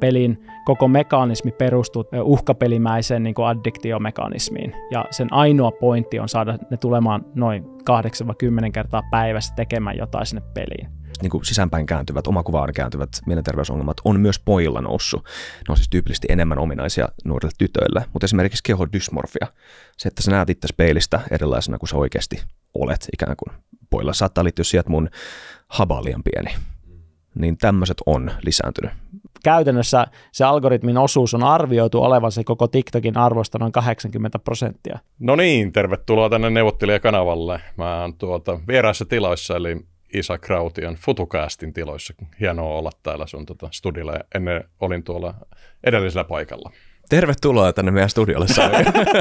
Pelin koko mekanismi perustuu uhkapelimäiseen niin addiktiomekanismiin, ja sen ainoa pointti on saada ne tulemaan noin 8-10 kertaa päivässä tekemään jotain sinne peliin niin kuin sisäänpäin kääntyvät, omakuvaan kääntyvät mielenterveysongelmat on myös pojilla noussut. Ne on siis tyypillisesti enemmän ominaisia nuorille tytöille, mutta esimerkiksi kehodysmorfia, se, että sä näet itse peilistä erilaisena kuin sä oikeasti olet ikään kuin. Pojilla saattaa liittyä siihen, että mun haba liian pieni. Niin tämmöiset on lisääntynyt käytännössä se algoritmin osuus on arvioitu olevan se koko TikTokin arvosta noin 80 prosenttia. No niin, tervetuloa tänne neuvottelijakanavalle. Mä oon tuota vieraissa tiloissa, eli Isa Krautian Futukaastin tiloissa. Hienoa olla täällä sun tota, studilla. Ennen olin tuolla edellisellä paikalla. Tervetuloa tänne meidän studiolle.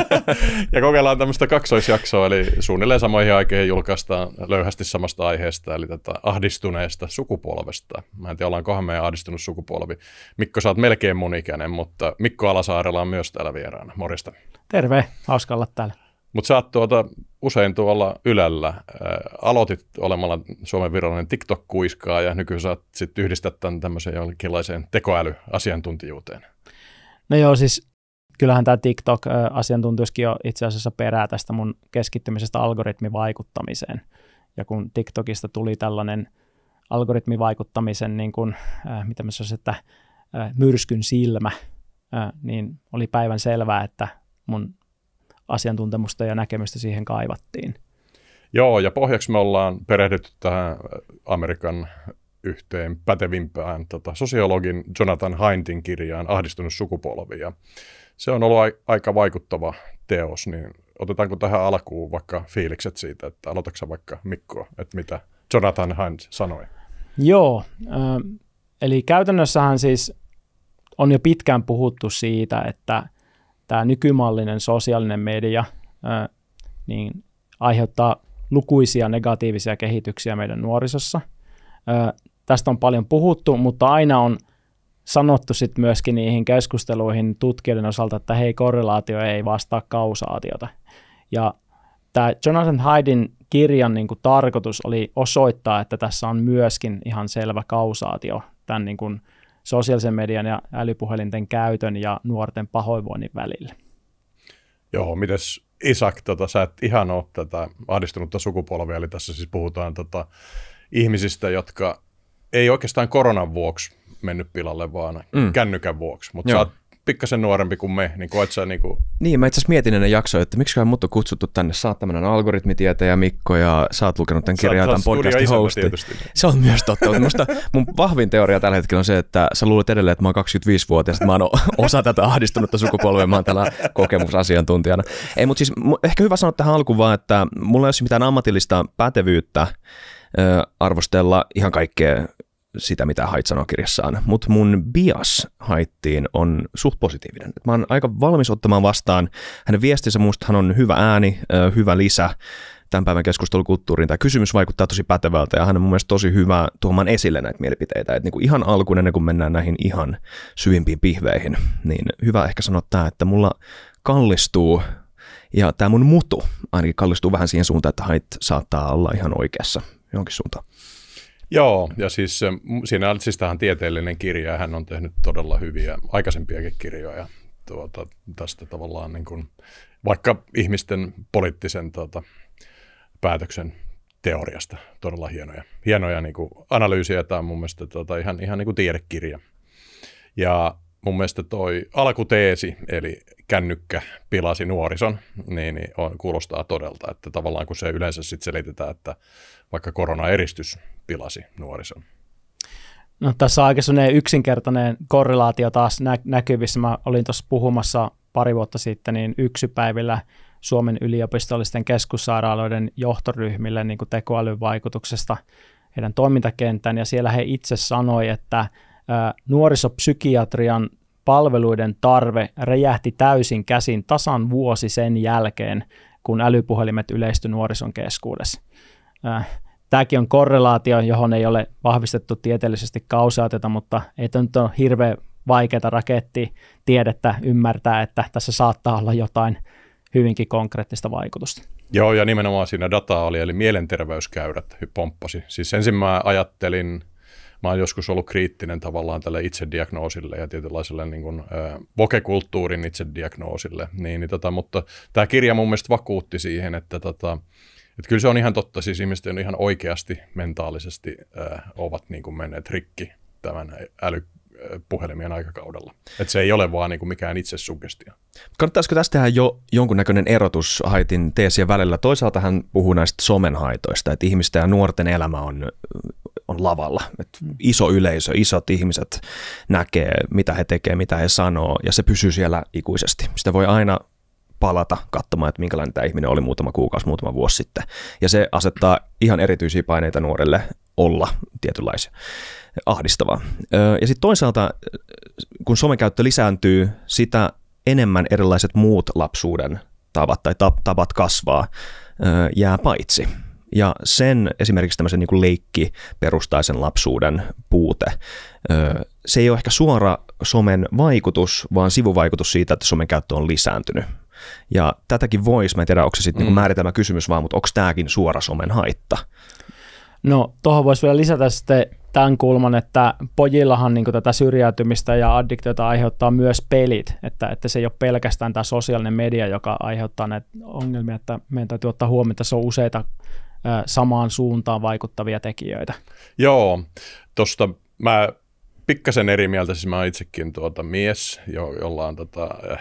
ja kokeillaan tämmöistä kaksoisjaksoa, eli suunnilleen samoihin aikeihin julkaistaan löyhästi samasta aiheesta, eli tätä ahdistuneesta sukupolvesta. Mä en tiedä, ollaankohan meidän ahdistunut sukupolvi. Mikko, sä oot melkein mun ikäinen, mutta Mikko Alasaarella on myös täällä vieraana. Morjesta. Terve, hauska olla täällä. Mutta sä oot tuota, usein tuolla Ylellä. Äh, aloitit olemalla Suomen virallinen TikTok-kuiskaa ja nykyään oot sitten yhdistää tämän tämmöiseen jonkinlaiseen tekoälyasiantuntijuuteen. No joo, siis kyllähän tämä TikTok-asiantuntijuuskin jo itse asiassa perää tästä mun keskittymisestä algoritmivaikuttamiseen. Ja kun TikTokista tuli tällainen algoritmivaikuttamisen, niin kuin, äh, mitä mä sanoisin, että äh, myrskyn silmä, äh, niin oli päivän selvää, että mun asiantuntemusta ja näkemystä siihen kaivattiin. Joo, ja pohjaksi me ollaan perehdytty tähän Amerikan yhteen pätevimpään tota, sosiologin Jonathan Haintin kirjaan Ahdistunut sukupolvi. Ja se on ollut a- aika vaikuttava teos, niin otetaanko tähän alkuun vaikka fiilikset siitä, että aloitatko vaikka Mikko, että mitä Jonathan Haint sanoi? Joo, äh, eli käytännössähän siis on jo pitkään puhuttu siitä, että tämä nykymallinen sosiaalinen media äh, niin aiheuttaa lukuisia negatiivisia kehityksiä meidän nuorisossa tästä on paljon puhuttu, mutta aina on sanottu sit myöskin niihin keskusteluihin tutkijoiden osalta, että hei, korrelaatio ei vastaa kausaatiota. Ja tämä Jonathan Haidin kirjan niin kuin tarkoitus oli osoittaa, että tässä on myöskin ihan selvä kausaatio tämän niin kuin sosiaalisen median ja älypuhelinten käytön ja nuorten pahoinvoinnin välillä. Joo, mites Isak, tota, sä et ihan ole tätä ahdistunutta sukupolvia, eli tässä siis puhutaan tota, ihmisistä, jotka ei oikeastaan koronan vuoksi mennyt pilalle, vaan mm. kännykän vuoksi. Mutta sä oot pikkasen nuorempi kuin me, niin koet sä kuin. Niinku- niin, mä itse asiassa mietin ennen jaksoa, että miksi mut on kutsuttu tänne. Sä oot tämmönen algoritmitietäjä Mikko ja sä oot lukenut tämän kirjan tämän podcastin hosti. Se on myös totta, mutta musta mun vahvin teoria tällä hetkellä on se, että sä luulet edelleen, että mä oon 25-vuotias, että mä oon osa tätä ahdistunutta sukupolvea, mä oon täällä kokemusasiantuntijana. Ei, mutta siis ehkä hyvä sanoa tähän alkuun vaan, että mulla ei ole siis mitään ammatillista pätevyyttä arvostella ihan kaikkea sitä, mitä Hait sanoo kirjassaan. Mutta mun bias Haittiin on suht positiivinen. Mä oon aika valmis ottamaan vastaan. Hänen viestinsä hän on hyvä ääni, hyvä lisä tämän päivän keskustelukulttuuriin. Tämä kysymys vaikuttaa tosi pätevältä ja hän on mun mielestä tosi hyvä tuomaan esille näitä mielipiteitä. Et niinku ihan alkuun ennen kuin mennään näihin ihan syvimpiin pihveihin, niin hyvä ehkä sanoa tämä, että mulla kallistuu ja tämä mun mutu ainakin kallistuu vähän siihen suuntaan, että Hait saattaa olla ihan oikeassa johonkin suuntaan. Joo, ja siis eh, siinä on siis tähän tieteellinen kirja, ja hän on tehnyt todella hyviä aikaisempiakin kirjoja tuota, tästä tavallaan, niin kuin, vaikka ihmisten poliittisen tuota, päätöksen teoriasta. Todella hienoja, hienoja niin kuin analyysiä. Tämä on mun mielestä tuota, ihan, ihan niin kuin tiedekirja. Ja mun mielestä toi alkuteesi, eli kännykkä pilasi nuorison, niin, niin, on, kuulostaa todelta, että tavallaan kun se yleensä sitten selitetään, että vaikka koronaeristys pilasi nuorison. No, tässä on aika yksinkertainen korrelaatio taas nä- näkyvissä. Mä olin tuossa puhumassa pari vuotta sitten niin yksipäivillä Suomen yliopistollisten keskussairaaloiden johtoryhmille niin kuin tekoälyn vaikutuksesta heidän toimintakentän, ja siellä he itse sanoi, että nuorisopsykiatrian palveluiden tarve räjähti täysin käsin tasan vuosi sen jälkeen, kun älypuhelimet yleisty nuorison keskuudessa. Äh, Tämäkin on korrelaatio, johon ei ole vahvistettu tieteellisesti kausaatiota, mutta ei tämä nyt ole hirveän vaikeaa tiedettä ymmärtää, että tässä saattaa olla jotain hyvinkin konkreettista vaikutusta. Joo, ja nimenomaan siinä dataa oli, eli mielenterveyskäyrät pomppasi. Siis ensin mä ajattelin, mä oon joskus ollut kriittinen tavallaan tälle itsediagnoosille ja tietynlaiselle niin kuin, äh, vokekulttuurin itsediagnoosille. Niin, niin tota, mutta tämä kirja mun mielestä vakuutti siihen, että tota, et kyllä se on ihan totta, siis ihmiset on ihan oikeasti mentaalisesti äh, ovat niin kuin menneet rikki tämän äly, puhelimien aikakaudella. Et se ei ole vaan niin kuin mikään itsesugestio. Kannattaisiko tästä tehdä jo jonkunnäköinen erotus Haitin teesien välillä? Toisaalta hän puhuu näistä somen haitoista, että ihmisten ja nuorten elämä on, on lavalla. Et mm. iso yleisö, isot ihmiset näkee, mitä he tekevät, mitä he sanoo, ja se pysyy siellä ikuisesti. Sitä voi aina palata katsomaan, että minkälainen tämä ihminen oli muutama kuukausi, muutama vuosi sitten. Ja se asettaa ihan erityisiä paineita nuorelle olla tietynlaisia. Ahdistavaa. Ja sitten toisaalta, kun somen käyttö lisääntyy, sitä enemmän erilaiset muut lapsuuden tavat tai tavat kasvaa jää paitsi. Ja sen esimerkiksi tämmöisen niin perustaisen lapsuuden puute, se ei ole ehkä suora somen vaikutus, vaan sivuvaikutus siitä, että somen käyttö on lisääntynyt. Ja tätäkin voisi, mä en tiedä, onko se sitten niinku mm. niin määritelmä kysymys vaan, mutta onko tämäkin suora somen haitta? No, tuohon voisi vielä lisätä sitten tämän kulman, että pojillahan niin tätä syrjäytymistä ja addiktiota aiheuttaa myös pelit, että, että se ei ole pelkästään tämä sosiaalinen media, joka aiheuttaa näitä ongelmia, että meidän täytyy ottaa huomioon, että se on useita samaan suuntaan vaikuttavia tekijöitä. Joo, tuosta mä pikkasen eri mieltä, siis mä oon itsekin tuota mies, jo, jolla on tota, eh,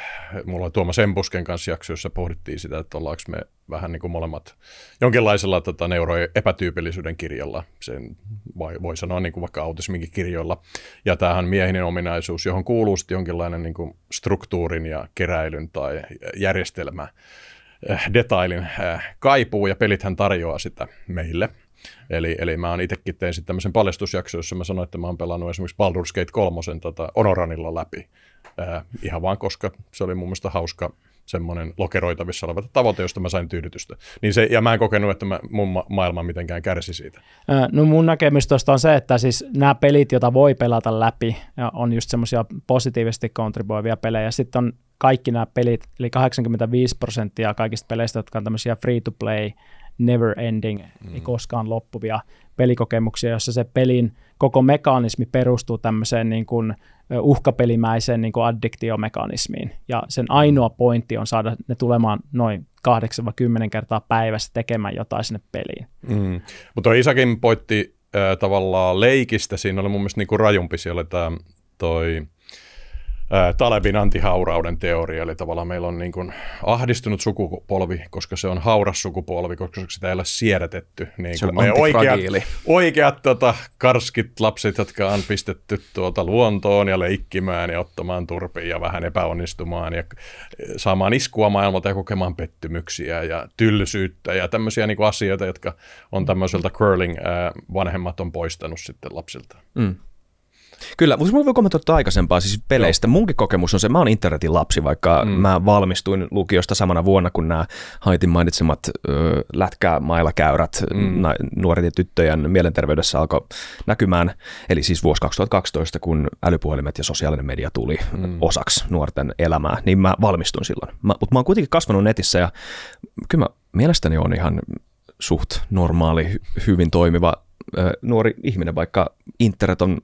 mulla on Tuomas Embusken kanssa jakso, jossa pohdittiin sitä, että ollaanko me vähän niin kuin molemmat jonkinlaisella tota, neuroepätyypillisyyden kirjalla, sen vai, voi sanoa niin kuin vaikka autisminkin kirjoilla. Ja tämähän miehinen ominaisuus, johon kuuluu sitten jonkinlainen niin kuin struktuurin ja keräilyn tai järjestelmä, eh, detailin eh, kaipuu ja pelithän tarjoaa sitä meille – Eli, eli mä oon itsekin tein sitten tämmöisen paljastusjakso, jossa mä sanoin, että mä oon pelannut esimerkiksi Baldur's Gate 3 tota, Onoranilla läpi. Ää, ihan vaan koska se oli mun mielestä hauska semmoinen lokeroitavissa oleva tavoite, josta mä sain tyydytystä. Niin se, ja mä en kokenut, että mä, mun ma- maailma mitenkään kärsi siitä. No mun näkemys tuosta on se, että siis nämä pelit, joita voi pelata läpi, on just semmoisia positiivisesti kontribuoivia pelejä. Sitten on kaikki nämä pelit, eli 85 prosenttia kaikista peleistä, jotka on tämmöisiä free-to-play never ending, mm. ei koskaan loppuvia pelikokemuksia, jossa se pelin koko mekanismi perustuu tämmöiseen niin kuin uhkapelimäiseen niin kuin addiktio Ja sen mm. ainoa pointti on saada ne tulemaan noin 8-10 kertaa päivässä tekemään jotain sinne peliin. Mm. Mutta Isakin pointti äh, tavallaan leikistä, siinä oli mun mielestä niin kuin rajumpi, siellä oli tämä toi Talebin antihaurauden teoria, eli tavallaan meillä on niin kuin ahdistunut sukupolvi, koska se on hauras sukupolvi, koska sitä ei ole siedätetty. Niin se on me oikeat, oikeat tota, karskit lapset, jotka on pistetty tuota luontoon ja leikkimään ja ottamaan turpiin ja vähän epäonnistumaan ja saamaan iskua maailmalta ja kokemaan pettymyksiä ja tyllisyyttä ja tämmöisiä niin kuin asioita, jotka on tämmöiseltä curling vanhemmat on poistanut sitten lapsilta. Mm. Kyllä, mutta mä voin kommentoida tuota aikaisempaa siis peleistä. Joo. Munkin kokemus on se, mä oon internetin lapsi, vaikka mm. mä valmistuin lukiosta samana vuonna, kun nämä Haitin mainitsemat ö, lätkää käyrät mm. na, nuoret ja tyttöjen mielenterveydessä alkoi näkymään. Eli siis vuosi 2012, kun älypuhelimet ja sosiaalinen media tuli mm. osaksi nuorten elämää, niin mä valmistuin silloin. Mä, mutta mä oon kuitenkin kasvanut netissä ja kyllä mä mielestäni on ihan suht normaali, hyvin toimiva nuori ihminen, vaikka internet on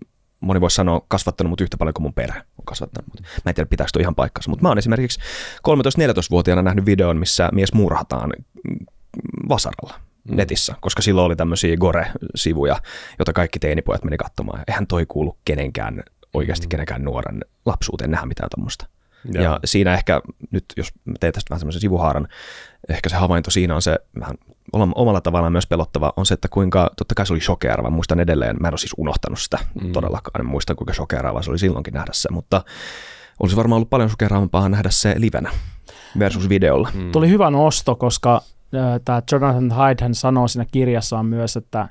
moni voisi sanoa, kasvattanut mut yhtä paljon kuin mun perhe on kasvattanut mut. Mä en tiedä, pitääkö toi ihan paikkansa, mutta mä oon esimerkiksi 13-14-vuotiaana nähnyt videon, missä mies murhataan mm, vasaralla mm. netissä, koska silloin oli tämmöisiä Gore-sivuja, joita kaikki teinipojat meni katsomaan. Eihän toi kuulu kenenkään, oikeasti mm. kenenkään nuoren lapsuuteen nähdä mitään tämmöistä. Ja. ja siinä ehkä nyt, jos teet tästä vähän semmoisen sivuhaaran, ehkä se havainto siinä on se vähän omalla tavallaan myös pelottava, on se, että kuinka, totta kai se oli shokeeraava, muistan edelleen, mä en ole siis unohtanut sitä mm. todellakaan, en muista kuinka shokeeraava se oli silloinkin nähdä se, mutta olisi varmaan ollut paljon shokeeraavampaa nähdä se livenä versus videolla. Mm. Tuli hyvä nosto, koska äh, tämä Jonathan Hyde hän sanoo siinä kirjassaan myös, että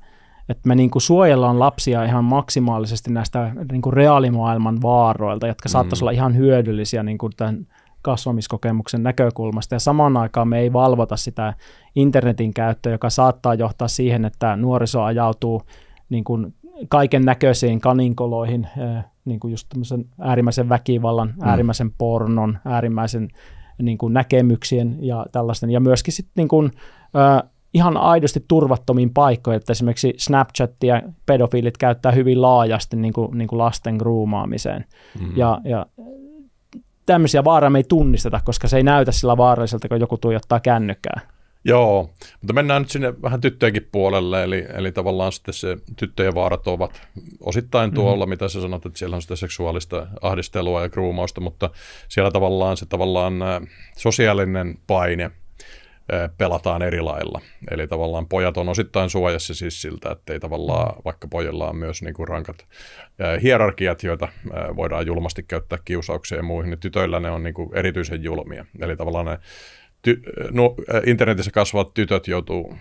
että me niinku suojellaan lapsia ihan maksimaalisesti näistä niinku reaalimaailman vaaroilta, jotka saattaisi mm. olla ihan hyödyllisiä niinku tämän kasvamiskokemuksen näkökulmasta ja samaan aikaan me ei valvota sitä internetin käyttöä, joka saattaa johtaa siihen, että nuoriso ajautuu niin kuin kaiken näköisiin kaninkoloihin, niin kuin just tämmöisen äärimmäisen väkivallan, mm. äärimmäisen pornon, äärimmäisen niin kuin näkemyksien ja tällaisten. Ja myöskin sitten niin kuin, ihan aidosti turvattomiin paikkoihin, että esimerkiksi Snapchatia pedofiilit käyttää hyvin laajasti niin kuin, niin kuin lasten gruumaamiseen. Mm. Ja, ja tämmöisiä vaaraa me ei tunnisteta, koska se ei näytä sillä vaaralliselta, kun joku tuijottaa kännykkää. Joo, mutta mennään nyt sinne vähän tyttöjenkin puolelle, eli, eli tavallaan sitten se tyttöjen vaarat ovat osittain mhm. tuolla, mm-hmm. mitä sä sanot, että siellä on sitä seksuaalista ahdistelua ja kruumausta, mutta siellä tavallaan se tavallaan äh, sosiaalinen paine – pelataan eri lailla. Eli tavallaan pojat on osittain suojassa siis siltä, että ei tavallaan, vaikka pojilla on myös niin kuin rankat hierarkiat, joita voidaan julmasti käyttää kiusaukseen ja muihin, niin tytöillä ne on niin kuin erityisen julmia. Eli tavallaan ne ty- no, internetissä kasvavat tytöt joutuu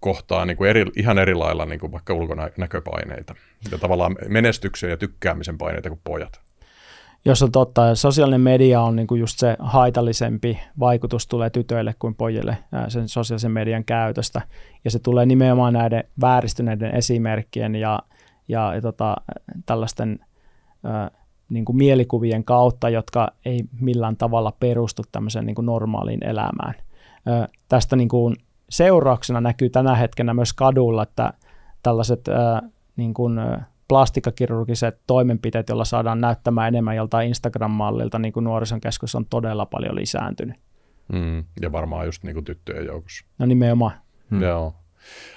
kohtaa niin kuin eri, ihan eri lailla niin kuin vaikka ulkonäköpaineita ja tavallaan menestyksen ja tykkäämisen paineita kuin pojat jos on totta, sosiaalinen media on kuin niinku just se haitallisempi vaikutus tulee tytöille kuin pojille sen sosiaalisen median käytöstä. Ja se tulee nimenomaan näiden vääristyneiden esimerkkien ja, ja, ja tota, tällaisten niin kuin mielikuvien kautta, jotka ei millään tavalla perustu tämmöiseen kuin niinku normaaliin elämään. Ä, tästä kuin niinku seurauksena näkyy tänä hetkenä myös kadulla, että tällaiset ä, niin kuin, plastikkakirurgiset toimenpiteet, joilla saadaan näyttämään enemmän joltain Instagram-mallilta, niin kuin nuorison keskus on todella paljon lisääntynyt. Mm, ja varmaan just niin kuin tyttöjen joukossa. No nimenomaan. Mm. Joo.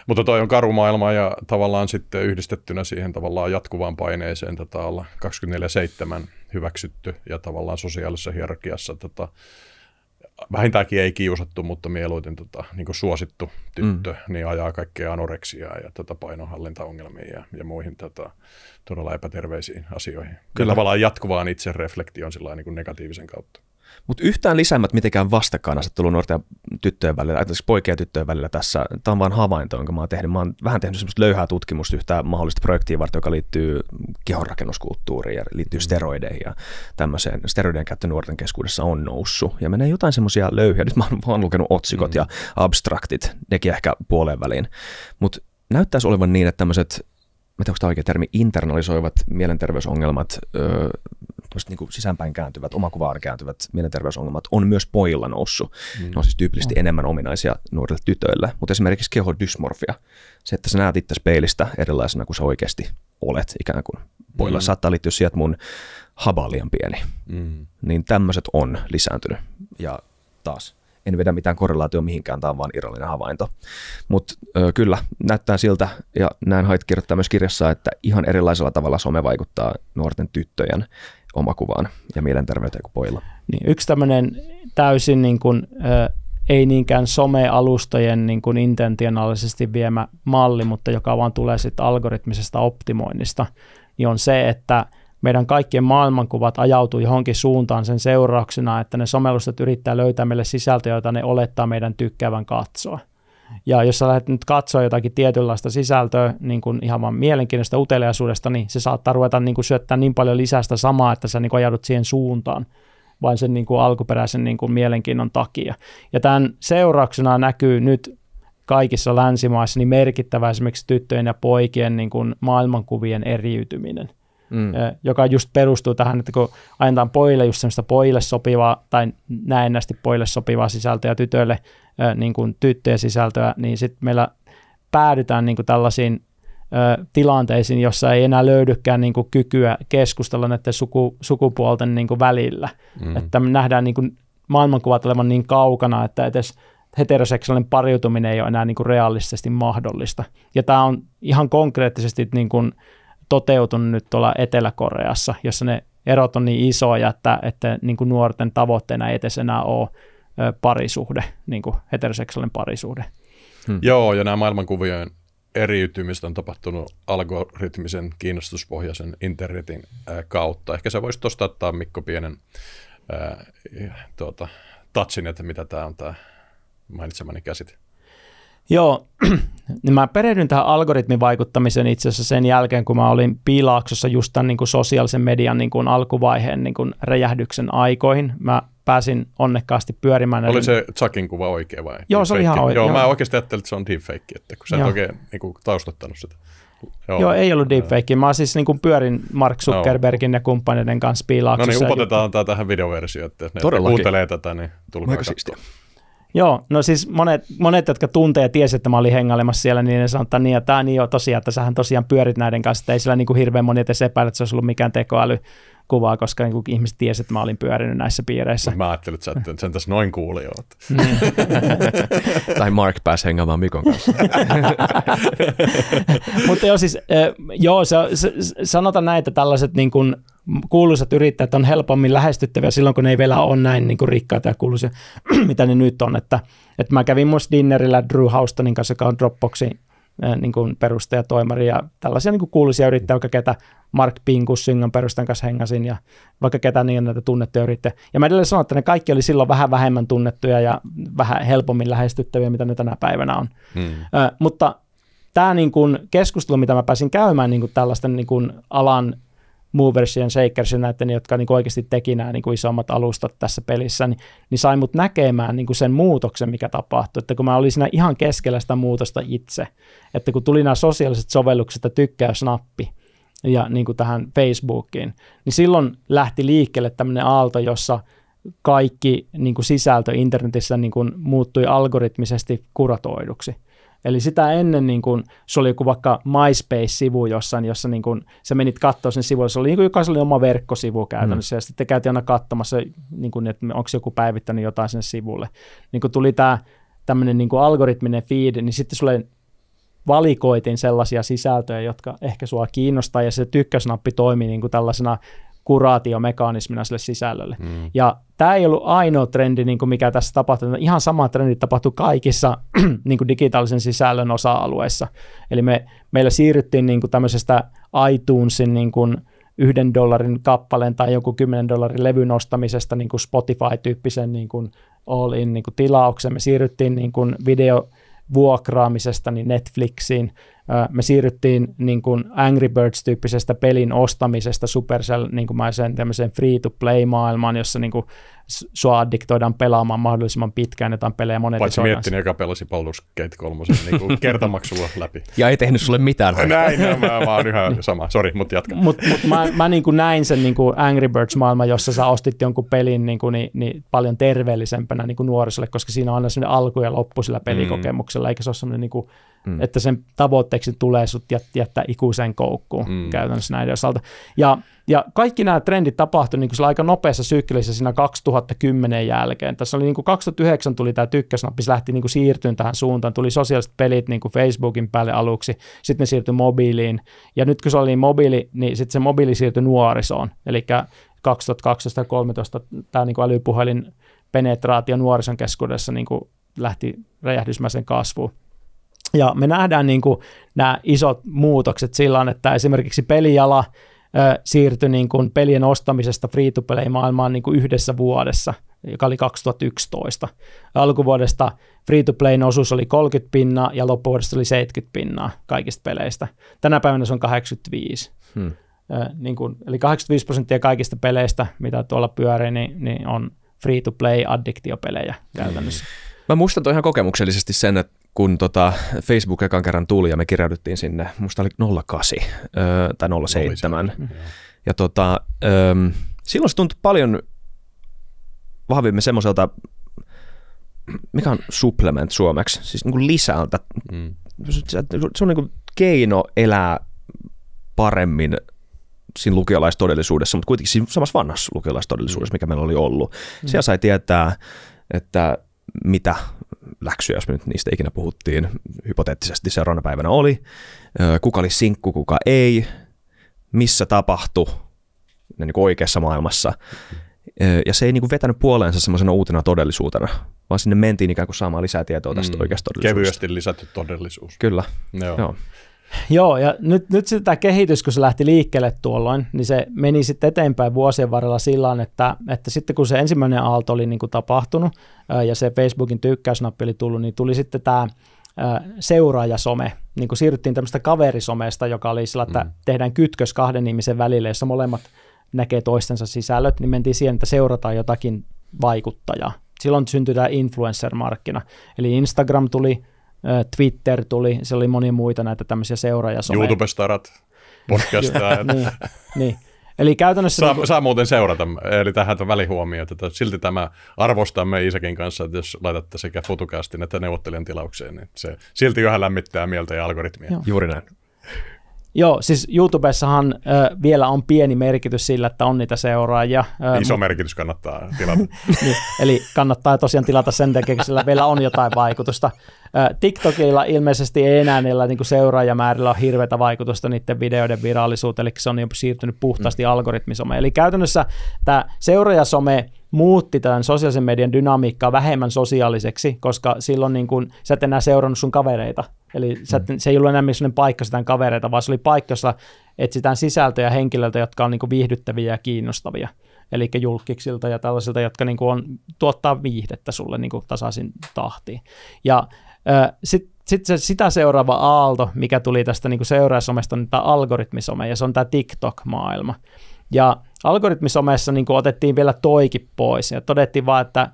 Mutta toi on karu maailma ja tavallaan sitten yhdistettynä siihen tavallaan jatkuvaan paineeseen tätä olla 24-7 hyväksytty ja tavallaan sosiaalisessa hierarkiassa tätä vähintäänkin ei kiusattu, mutta mieluiten tota, niin suosittu tyttö, mm. niin ajaa kaikkea anoreksiaa ja tota, painonhallintaongelmia ja, ja muihin tota, todella epäterveisiin asioihin. Kyllä. Ja tavallaan jatkuvaan itse reflektioon niin negatiivisen kautta. Mutta yhtään lisäämät mitenkään vastakkainasettelu nuorten ja tyttöjen välillä, ajatellaan poikien ja tyttöjen välillä tässä. Tämä on vain havainto, jonka mä oon tehnyt. Mä oon vähän tehnyt semmoista löyhää tutkimusta yhtä mahdollista projektia varten, joka liittyy kehonrakennuskulttuuriin ja liittyy mm. steroideihin ja tämmöiseen. Steroidien käyttö nuorten keskuudessa on noussut ja menee jotain semmoisia löyhiä. Nyt mä oon, mä oon lukenut otsikot mm. ja abstraktit, nekin ehkä puoleen väliin. Mutta näyttäisi olevan niin, että tämmöiset mä tiedän, onko tämä oikea termi, internalisoivat mielenterveysongelmat, öö, niin kuin sisäänpäin kääntyvät, omakuvaan kääntyvät mielenterveysongelmat on myös pojilla noussut. Mm. Ne on siis tyypillisesti mm. enemmän ominaisia nuorille tytöille, mutta esimerkiksi kehodysmorfia, se, että sä näet itse peilistä erilaisena kuin sä oikeasti olet ikään kuin. Pojilla mm. saattaa liittyä siihen, että mun haba on liian pieni. Mm. Niin tämmöiset on lisääntynyt. Ja taas en vedä mitään korrelaatio mihinkään, tämä on vaan irrallinen havainto. Mutta kyllä, näyttää siltä, ja näin Hait kirjoittaa myös kirjassa, että ihan erilaisella tavalla some vaikuttaa nuorten tyttöjen omakuvaan ja mielenterveyteen kuin pojilla. Niin, yksi tämmöinen täysin niin kuin, ö, ei niinkään somealustojen niin kuin intentionaalisesti viemä malli, mutta joka vaan tulee sitten algoritmisesta optimoinnista, niin on se, että meidän kaikkien maailmankuvat ajautuu johonkin suuntaan sen seurauksena, että ne somellustat yrittää löytää meille sisältöä, jota ne olettaa meidän tykkäävän katsoa. Ja jos sä lähdet nyt katsoa jotakin tietynlaista sisältöä niin kuin ihan vaan mielenkiinnosta uteliaisuudesta, niin se saattaa ruveta niin kuin syöttää niin paljon lisää sitä samaa, että sä niin ajaudut siihen suuntaan vain sen niin kuin alkuperäisen niin kuin mielenkiinnon takia. Ja tämän seurauksena näkyy nyt kaikissa länsimaissa niin merkittävä esimerkiksi tyttöjen ja poikien niin kuin maailmankuvien eriytyminen. Mm. joka just perustuu tähän, että kun ajetaan pojille just semmoista pojille sopivaa tai näennästi pojille sopivaa sisältöä ja tytöille niin kuin tyttöjen sisältöä, niin sitten meillä päädytään niin kuin tällaisiin tilanteisiin, jossa ei enää löydykään niin kuin kykyä keskustella näiden suku, sukupuolten niin kuin välillä. Mm. Että me nähdään niin kuin maailmankuvat olevan niin kaukana, että edes heteroseksuaalinen pariutuminen ei ole enää niin kuin realistisesti mahdollista. Ja tämä on ihan konkreettisesti niin kuin toteutunut nyt tuolla Etelä-Koreassa, jossa ne erot on niin isoja, että, että niin kuin nuorten tavoitteena ei edes enää ole parisuhde, niin kuin heteroseksuaalinen parisuhde. Hmm. Joo, ja nämä maailmankuvien eriytymistä on tapahtunut algoritmisen kiinnostuspohjaisen internetin kautta. Ehkä sä voisi tuosta ottaa Mikko pienen äh, tuota, touchin, että mitä tämä on tämä mainitsemani käsit. Joo, niin mä perehdyin tähän vaikuttamiseen itse asiassa sen jälkeen, kun mä olin piilaaksossa just tämän niin kuin sosiaalisen median niin kuin alkuvaiheen niin kuin räjähdyksen aikoihin. Mä pääsin onnekkaasti pyörimään. Oli eli... se Chuckin kuva oikea vai? Joo, se oli ihan oikea. Joo, joo, mä oikeasti ajattelin, että se on deepfake, että kun sä joo. et oikein niin kuin, taustattanut sitä. Joo. Joo, ei ollut deepfake. Mä siis niin kuin pyörin Mark Zuckerbergin no. ja kumppaneiden kanssa piilauksessa. No niin, upotetaan tämä tähän videoversioon, että jos ne Todellakin. kuuntelee tätä, niin tulkaa katsomaan. Joo, no siis monet, monet jotka tuntee ja tiesi, että mä olin hengailemassa siellä, niin ne sanoi, että niin ja tämä niin jo tosiaan, että sähän tosiaan pyörit näiden kanssa, että ei sillä niin kuin hirveän moni edes epäile, että se olisi ollut mikään tekoäly kuvaa, koska niin ihmiset tiesivät, että mä olin pyörinyt näissä piireissä. Mä ajattelin, että sä sen tässä noin kuulijoilla. tai Mark pääsi hengaamaan Mikon kanssa. Mutta joo, siis, joo se, se, sanotaan näin, että tällaiset niin kuin, kuuluisat yrittäjät on helpommin lähestyttäviä silloin, kun ne ei vielä ole näin niin kuin rikkaita ja kuuluisia, mitä ne nyt on. Että, että mä kävin myös dinnerillä Drew Houstonin kanssa, joka on Dropboxin Äh, niin kuin perustaja, toimari ja tällaisia niin kuin kuuluisia yrittäjiä, vaikka ketä Mark Pinkus Syngan perustan kanssa hengasin ja vaikka ketä niin näitä tunnettuja yrittäjiä. Ja mä edelleen sanon, että ne kaikki oli silloin vähän vähemmän tunnettuja ja vähän helpommin lähestyttäviä, mitä ne tänä päivänä on. Hmm. Ö, äh, mutta tämä niin kuin keskustelu, mitä mä pääsin käymään niin kuin tällaisten niin kuin alan moversien Shakersien, näiden, jotka niin kuin oikeasti teki nämä niin kuin isommat alustat tässä pelissä, niin, niin sai mut näkemään niin kuin sen muutoksen, mikä tapahtui, että kun mä olin siinä ihan keskellä sitä muutosta itse, että kun tuli nämä sosiaaliset sovellukset ja tykkäysnappi, ja niin kuin tähän Facebookiin, niin silloin lähti liikkeelle tämmöinen aalto, jossa kaikki niin kuin sisältö internetissä niin kuin muuttui algoritmisesti kuratoiduksi. Eli sitä ennen niin kun, se oli joku vaikka MySpace-sivu jossain, jossa niin kun, sä menit katsoa sen sivuille. Se oli niin kun, jokaisella oli oma verkkosivu käytännössä, mm. ja sitten käytiin aina katsomassa, niin kun, että onko joku päivittänyt jotain sen sivulle. Niin kun tuli tämä tämmöinen niin algoritminen feed, niin sitten sulle valikoitin sellaisia sisältöjä, jotka ehkä sua kiinnostaa, ja se tykkäsnappi toimii niin tällaisena kuraatiomekanismina sille sisällölle. Mm. Ja tämä ei ollut ainoa trendi, niin kuin mikä tässä tapahtui. No, ihan sama trendi tapahtui kaikissa niin kuin digitaalisen sisällön osa-alueissa. Eli me, meillä siirryttiin niin kuin tämmöisestä iTunesin niin kuin yhden dollarin kappaleen tai joku kymmenen dollarin levyn ostamisesta niin kuin Spotify-tyyppisen niin kuin all-in niin kuin tilaukseen. Me siirryttiin niin kuin video vuokraamisesta niin Netflixiin me siirryttiin niin kuin Angry Birds-tyyppisestä pelin ostamisesta Supercell niin kuin mä sen tämmöiseen free-to-play-maailmaan, jossa niin kuin sua addiktoidaan pelaamaan mahdollisimman pitkään jotain pelejä monet Paitsi miettinyt, joka pelasi Baldur's Gate 3 niin kertamaksulla läpi. Ja ei tehnyt sulle mitään. näin, näin, mä vaan yhä sama. Sori, mutta jatka. Mut mut mä, mä niin kuin näin sen niin kuin Angry Birds-maailman, jossa sä ostit jonkun pelin niin kuin, niin, niin paljon terveellisempänä niin kuin nuorisolle, koska siinä on aina sellainen alku ja loppu sillä mm. pelikokemuksella, mm. eikä se ole sellainen niin kuin mm. että sen tavoitteeksi tulee sut jättää ikuiseen koukkuun mm. käytännössä näiden osalta. Ja, ja kaikki nämä trendit tapahtuivat niin kuin aika nopeassa syklissä siinä 2010 jälkeen. Tässä oli niin kuin 2009 tuli tämä tykkäsnappi, se lähti niin kuin siirtyyn tähän suuntaan. Tuli sosiaaliset pelit niin kuin Facebookin päälle aluksi, sitten ne siirtyi mobiiliin. Ja nyt kun se oli mobiili, niin sitten se mobiili siirtyi nuorisoon. Eli 2012-2013 tämä niin kuin älypuhelin penetraatio nuorison keskuudessa niin kuin lähti räjähdysmäisen kasvuun. Ja me nähdään niin kuin nämä isot muutokset sillä että esimerkiksi peliala ö, siirtyi niin kuin pelien ostamisesta free-to-play-maailmaan niin kuin yhdessä vuodessa, joka oli 2011. Alkuvuodesta free-to-playn osuus oli 30 pinnaa ja loppuvuodesta oli 70 pinnaa kaikista peleistä. Tänä päivänä se on 85. Hmm. Ö, niin kuin, eli 85 prosenttia kaikista peleistä, mitä tuolla pyörii, niin, niin on free-to-play addiktiopelejä niin. käytännössä. Hmm. Mä muistan ihan kokemuksellisesti sen, että kun tota Facebook ekan kerran tuli ja me kirjauduttiin sinne, musta oli 08 öö, tai 07. Mm. Ja tota, öö, silloin se tuntui paljon vahvimmin semmoiselta, mikä on supplement suomeksi, siis niin kuin lisältä. Mm. Se, se on niin kuin keino elää paremmin siinä lukiolaistodellisuudessa, mutta kuitenkin siinä samassa vanhassa lukiolaistodellisuudessa, mm. mikä meillä oli ollut. Mm. Siellä sai tietää, että mitä läksyjä, jos me nyt niistä ikinä puhuttiin, hypoteettisesti seuraavana päivänä oli, kuka oli sinkku, kuka ei, missä tapahtui niin kuin oikeassa maailmassa. Ja se ei niin kuin vetänyt puoleensa semmoisena uutena todellisuutena, vaan sinne mentiin ikään kuin saamaan lisää tietoa tästä mm, oikeasta todellisuudesta. Kevyesti lisätty todellisuus. Kyllä. Joo. Joo. Joo, ja nyt, nyt sitä kehitys, kun se lähti liikkeelle tuolloin, niin se meni sitten eteenpäin vuosien varrella sillä että, että sitten kun se ensimmäinen aalto oli niin kuin tapahtunut ja se Facebookin tykkäysnappi oli tullut, niin tuli sitten tämä seuraajasome. Niin kuin siirryttiin tämmöistä kaverisomesta, joka oli sillä, että mm. tehdään kytkös kahden ihmisen välille, jossa molemmat näkee toistensa sisällöt, niin mentiin siihen, että seurataan jotakin vaikuttajaa. Silloin syntyi tämä influencer-markkina. Eli Instagram tuli, Twitter tuli, se oli monia muita näitä tämmöisiä seuraajasomeja. YouTube-starat, podcastajat. niin, niin. Eli käytännössä... Saa, niin kuin... saa muuten seurata, eli tähän on välihuomioita, että silti tämä arvostamme Isäkin kanssa, että jos laitatte sekä fotokastin että neuvottelijan tilaukseen, niin se silti yhä lämmittää mieltä ja algoritmia. Joo. Juuri näin. Joo, siis YouTubessahan ö, vielä on pieni merkitys sillä, että on niitä seuraajia. Ö, Iso merkitys kannattaa tilata. niin, eli kannattaa tosiaan tilata sen takia, sillä vielä on jotain vaikutusta. Äh, TikTokilla ilmeisesti ei enää niillä niin seuraajamäärillä ole hirveätä vaikutusta niiden videoiden virallisuuteen, eli se on siirtynyt puhtaasti mm. algoritmisomeen. Eli käytännössä tämä seuraajasome muutti tämän sosiaalisen median dynamiikkaa vähemmän sosiaaliseksi, koska silloin niin kun, sä et enää seurannut sun kavereita. Eli sä et, mm. se ei ollut enää sellainen paikka sitä kavereita, vaan se oli paikka, jossa etsitään sisältöjä henkilöiltä, jotka on niin viihdyttäviä ja kiinnostavia. Eli julkiksilta ja tällaisilta, jotka niin on, tuottaa viihdettä sulle niin tasaisin tahtiin. Ja sitten sit se, sitä seuraava aalto, mikä tuli tästä niin seuraajasomesta, on tämä algoritmisome, ja se on tämä TikTok-maailma. Ja algoritmisomessa niin otettiin vielä toikin pois, ja todettiin vaan, että,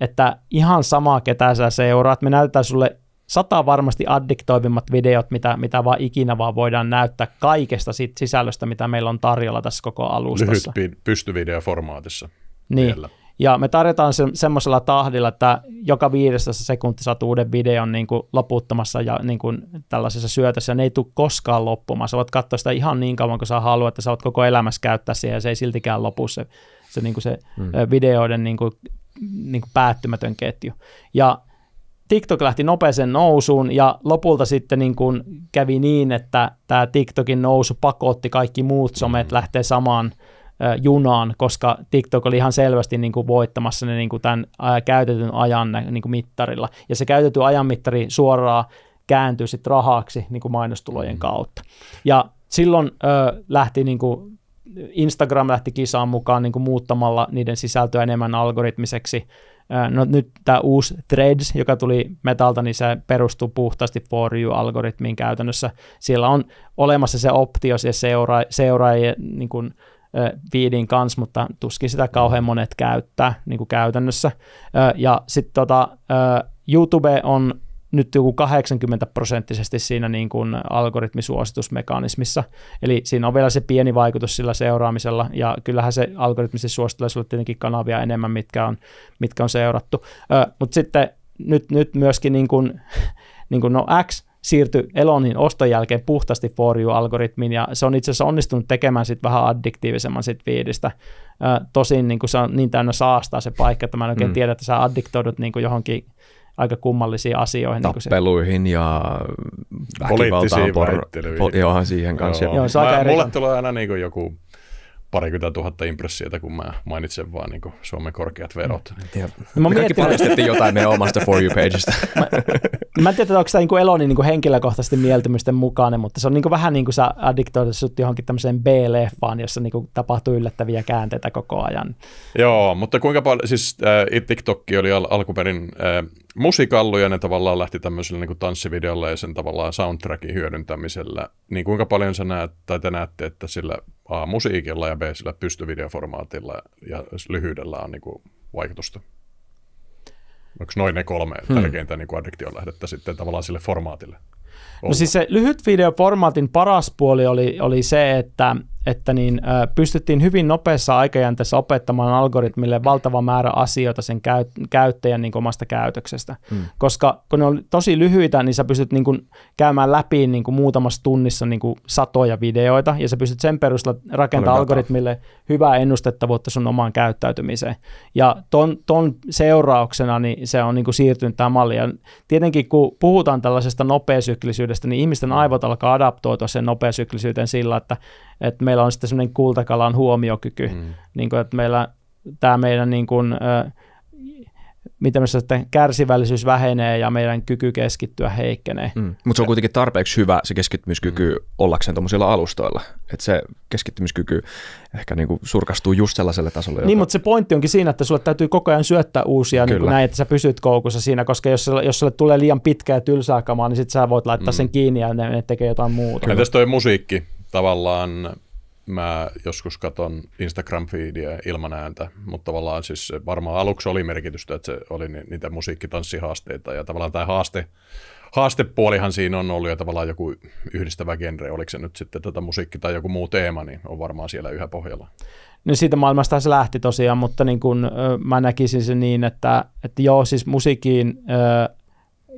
että ihan sama, ketä sä seuraat, me näytetään sulle sata varmasti addiktoivimmat videot, mitä, mitä vaan ikinä vaan voidaan näyttää kaikesta siitä sisällöstä, mitä meillä on tarjolla tässä koko alustassa. Lyhyt pystyvideoformaatissa. Niin. Vielä. Ja me tarjotaan se semmoisella tahdilla, että joka viidestä sekunti saat uuden videon niin kuin loputtomassa ja niin kuin tällaisessa syötössä. Ne ei tule koskaan loppumaan. Sä voit katsoa sitä ihan niin kauan kuin sä haluat, että sä voit koko elämässä käyttää siihen ja se ei siltikään lopu se, se, niin kuin se mm. videoiden niin kuin, niin kuin päättymätön ketju. Ja TikTok lähti nopeeseen nousuun ja lopulta sitten niin kuin kävi niin, että tämä TikTokin nousu pakotti kaikki muut somet mm. lähtee samaan junaan, koska TikTok oli ihan selvästi niin kuin voittamassa ne niin kuin tämän käytetyn ajan niin kuin mittarilla. Ja se käytetty ajan mittari suoraan kääntyy sitten rahaksi niin kuin mainostulojen mm. kautta. Ja silloin ö, lähti niin kuin Instagram lähti kisaan mukaan niin kuin muuttamalla niiden sisältöä enemmän algoritmiseksi. No nyt tämä uusi Threads, joka tuli Metalta, niin se perustuu puhtaasti For You-algoritmiin käytännössä. Siellä on olemassa se optio se seura- seuraajien niin kuin, viidin kanssa, mutta tuskin sitä kauhean monet käyttää niin kuin käytännössä. Ja sitten tota, YouTube on nyt joku 80 prosenttisesti siinä niin kuin algoritmisuositusmekanismissa. Eli siinä on vielä se pieni vaikutus sillä seuraamisella, ja kyllähän se algoritmisesti suosittelee sinulle tietenkin kanavia enemmän, mitkä on, mitkä on seurattu. Mutta sitten nyt, nyt myöskin niin kuin, niin kuin no X siirtyi Elonin oston jälkeen puhtaasti for you algoritmiin ja se on itse asiassa onnistunut tekemään sit vähän addiktiivisemman sit viidistä. tosin niin se on niin täynnä saastaa se paikka, että mä en oikein mm. tiedä, että sä addiktoidut niin johonkin aika kummallisiin asioihin. Niinku Tappeluihin ja väkivaltaan. Poliittisiin por- po- siihen kanssa. Joo. Joo, mä, mulle tulee aina niin joku parikymmentä tuhatta impressiota, kun mä mainitsen vaan niin Suomen korkeat verot. Mm, no, mä mietin, kaikki paljastettiin jotain meidän omasta For you pagesta mä, mä en tiedä, onko tämä niin Elonin niin henkilökohtaisesti mieltymysten mukainen, mutta se on niin vähän niin kuin sä addiktoidut sut johonkin tämmöiseen B-leffaan, jossa niin tapahtuu yllättäviä käänteitä koko ajan. Joo, mutta kuinka paljon, siis äh, TikTok oli al- alkuperin äh, musikalluja, ne tavallaan lähti tämmöiselle niin kuin tanssivideolle ja sen tavallaan soundtrackin hyödyntämisellä. Niin kuinka paljon sä näet, tai te näette, että sillä A, musiikilla ja B, sillä pystyvideoformaatilla ja lyhyydellä on niin kuin vaikutusta? Onko noin ne kolme hmm. tärkeintä niin kuin addiktion lähdettä sitten tavallaan sille formaatille? Ollut. No siis se lyhyt videoformaatin paras puoli oli, oli se, että että niin, ä, pystyttiin hyvin nopeassa aikajänteessä opettamaan algoritmille valtava määrä asioita sen käy, käyttäjän niin kuin omasta käytöksestä. Mm. Koska kun ne on tosi lyhyitä, niin sä pystyt niin kuin, käymään läpi niin kuin, muutamassa tunnissa niin kuin, satoja videoita, ja sä pystyt sen perusteella rakentamaan algoritmille hyvää ennustettavuutta sun omaan käyttäytymiseen. Ja ton, ton seurauksena niin se on niin kuin, siirtynyt tämä malli. Ja tietenkin kun puhutaan tällaisesta nopeasyklisyydestä, niin ihmisten aivot alkaa adaptoitua sen nopeasyklisyyteen sillä, että että meillä on sitten semmoinen kultakalan huomiokyky, mm. niin kuin, että meillä tämä meidän niin kuin, mitä me että kärsivällisyys vähenee ja meidän kyky keskittyä heikkenee. Mm. Mutta se on kuitenkin tarpeeksi hyvä se keskittymiskyky mm. ollakseen tuollaisilla alustoilla. Että se keskittymiskyky ehkä niinku surkastuu just sellaiselle tasolle. Niin, joka... mutta se pointti onkin siinä, että sulle täytyy koko ajan syöttää uusia niin kuin näin, että sä pysyt koukussa siinä, koska jos, jos sulle tulee liian pitkää tylsää kamaa, niin sit sä voit laittaa mm. sen kiinni ja ne, ne tekee jotain muuta. Entäs toi musiikki? tavallaan mä joskus katon Instagram-fiidiä ilman ääntä, mutta tavallaan siis varmaan aluksi oli merkitystä, että se oli niitä musiikkitanssihaasteita ja tavallaan tämä haaste, haastepuolihan siinä on ollut ja tavallaan joku yhdistävä genre, oliko se nyt sitten tätä musiikki tai joku muu teema, niin on varmaan siellä yhä pohjalla. No siitä maailmasta se lähti tosiaan, mutta niin kun, mä näkisin se niin, että, että joo, siis musiikin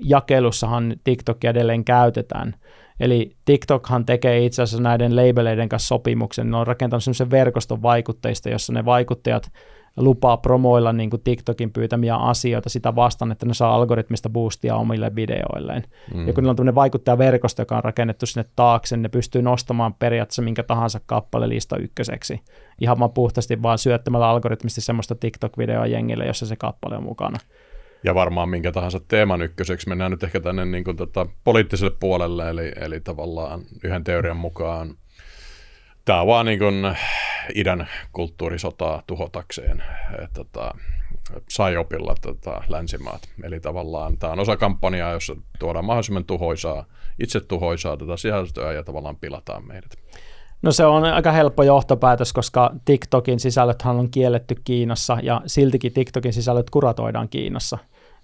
jakelussahan TikTok edelleen käytetään, Eli TikTokhan tekee itse asiassa näiden labeleiden kanssa sopimuksen. Ne on rakentanut semmoisen verkoston vaikutteista, jossa ne vaikuttajat lupaa promoilla niin kuin TikTokin pyytämiä asioita sitä vastaan, että ne saa algoritmista boostia omille videoilleen. Mm. Ja kun niillä on tämmöinen vaikuttajaverkosto, joka on rakennettu sinne taakse, niin ne pystyy nostamaan periaatteessa minkä tahansa kappale lista ykköseksi. Ihan vaan puhtaasti vaan syöttämällä algoritmisti semmoista TikTok-videoa jengille, jossa se kappale on mukana ja varmaan minkä tahansa teeman ykköseksi. Mennään nyt ehkä tänne niin kuin, tota, poliittiselle puolelle, eli, eli tavallaan yhden teorian mukaan tämä on vaan niin kuin idän kulttuurisotaa tuhotakseen. Eh, tota, sai opilla tota, länsimaat. Eli tavallaan tämä on osa kampanjaa, jossa tuodaan mahdollisimman tuhoisaa, itse tuhoisaa tätä sisältöä ja tavallaan pilataan meidät. No se on aika helppo johtopäätös, koska TikTokin sisällöthän on kielletty Kiinassa ja siltikin TikTokin sisällöt kuratoidaan Kiinassa.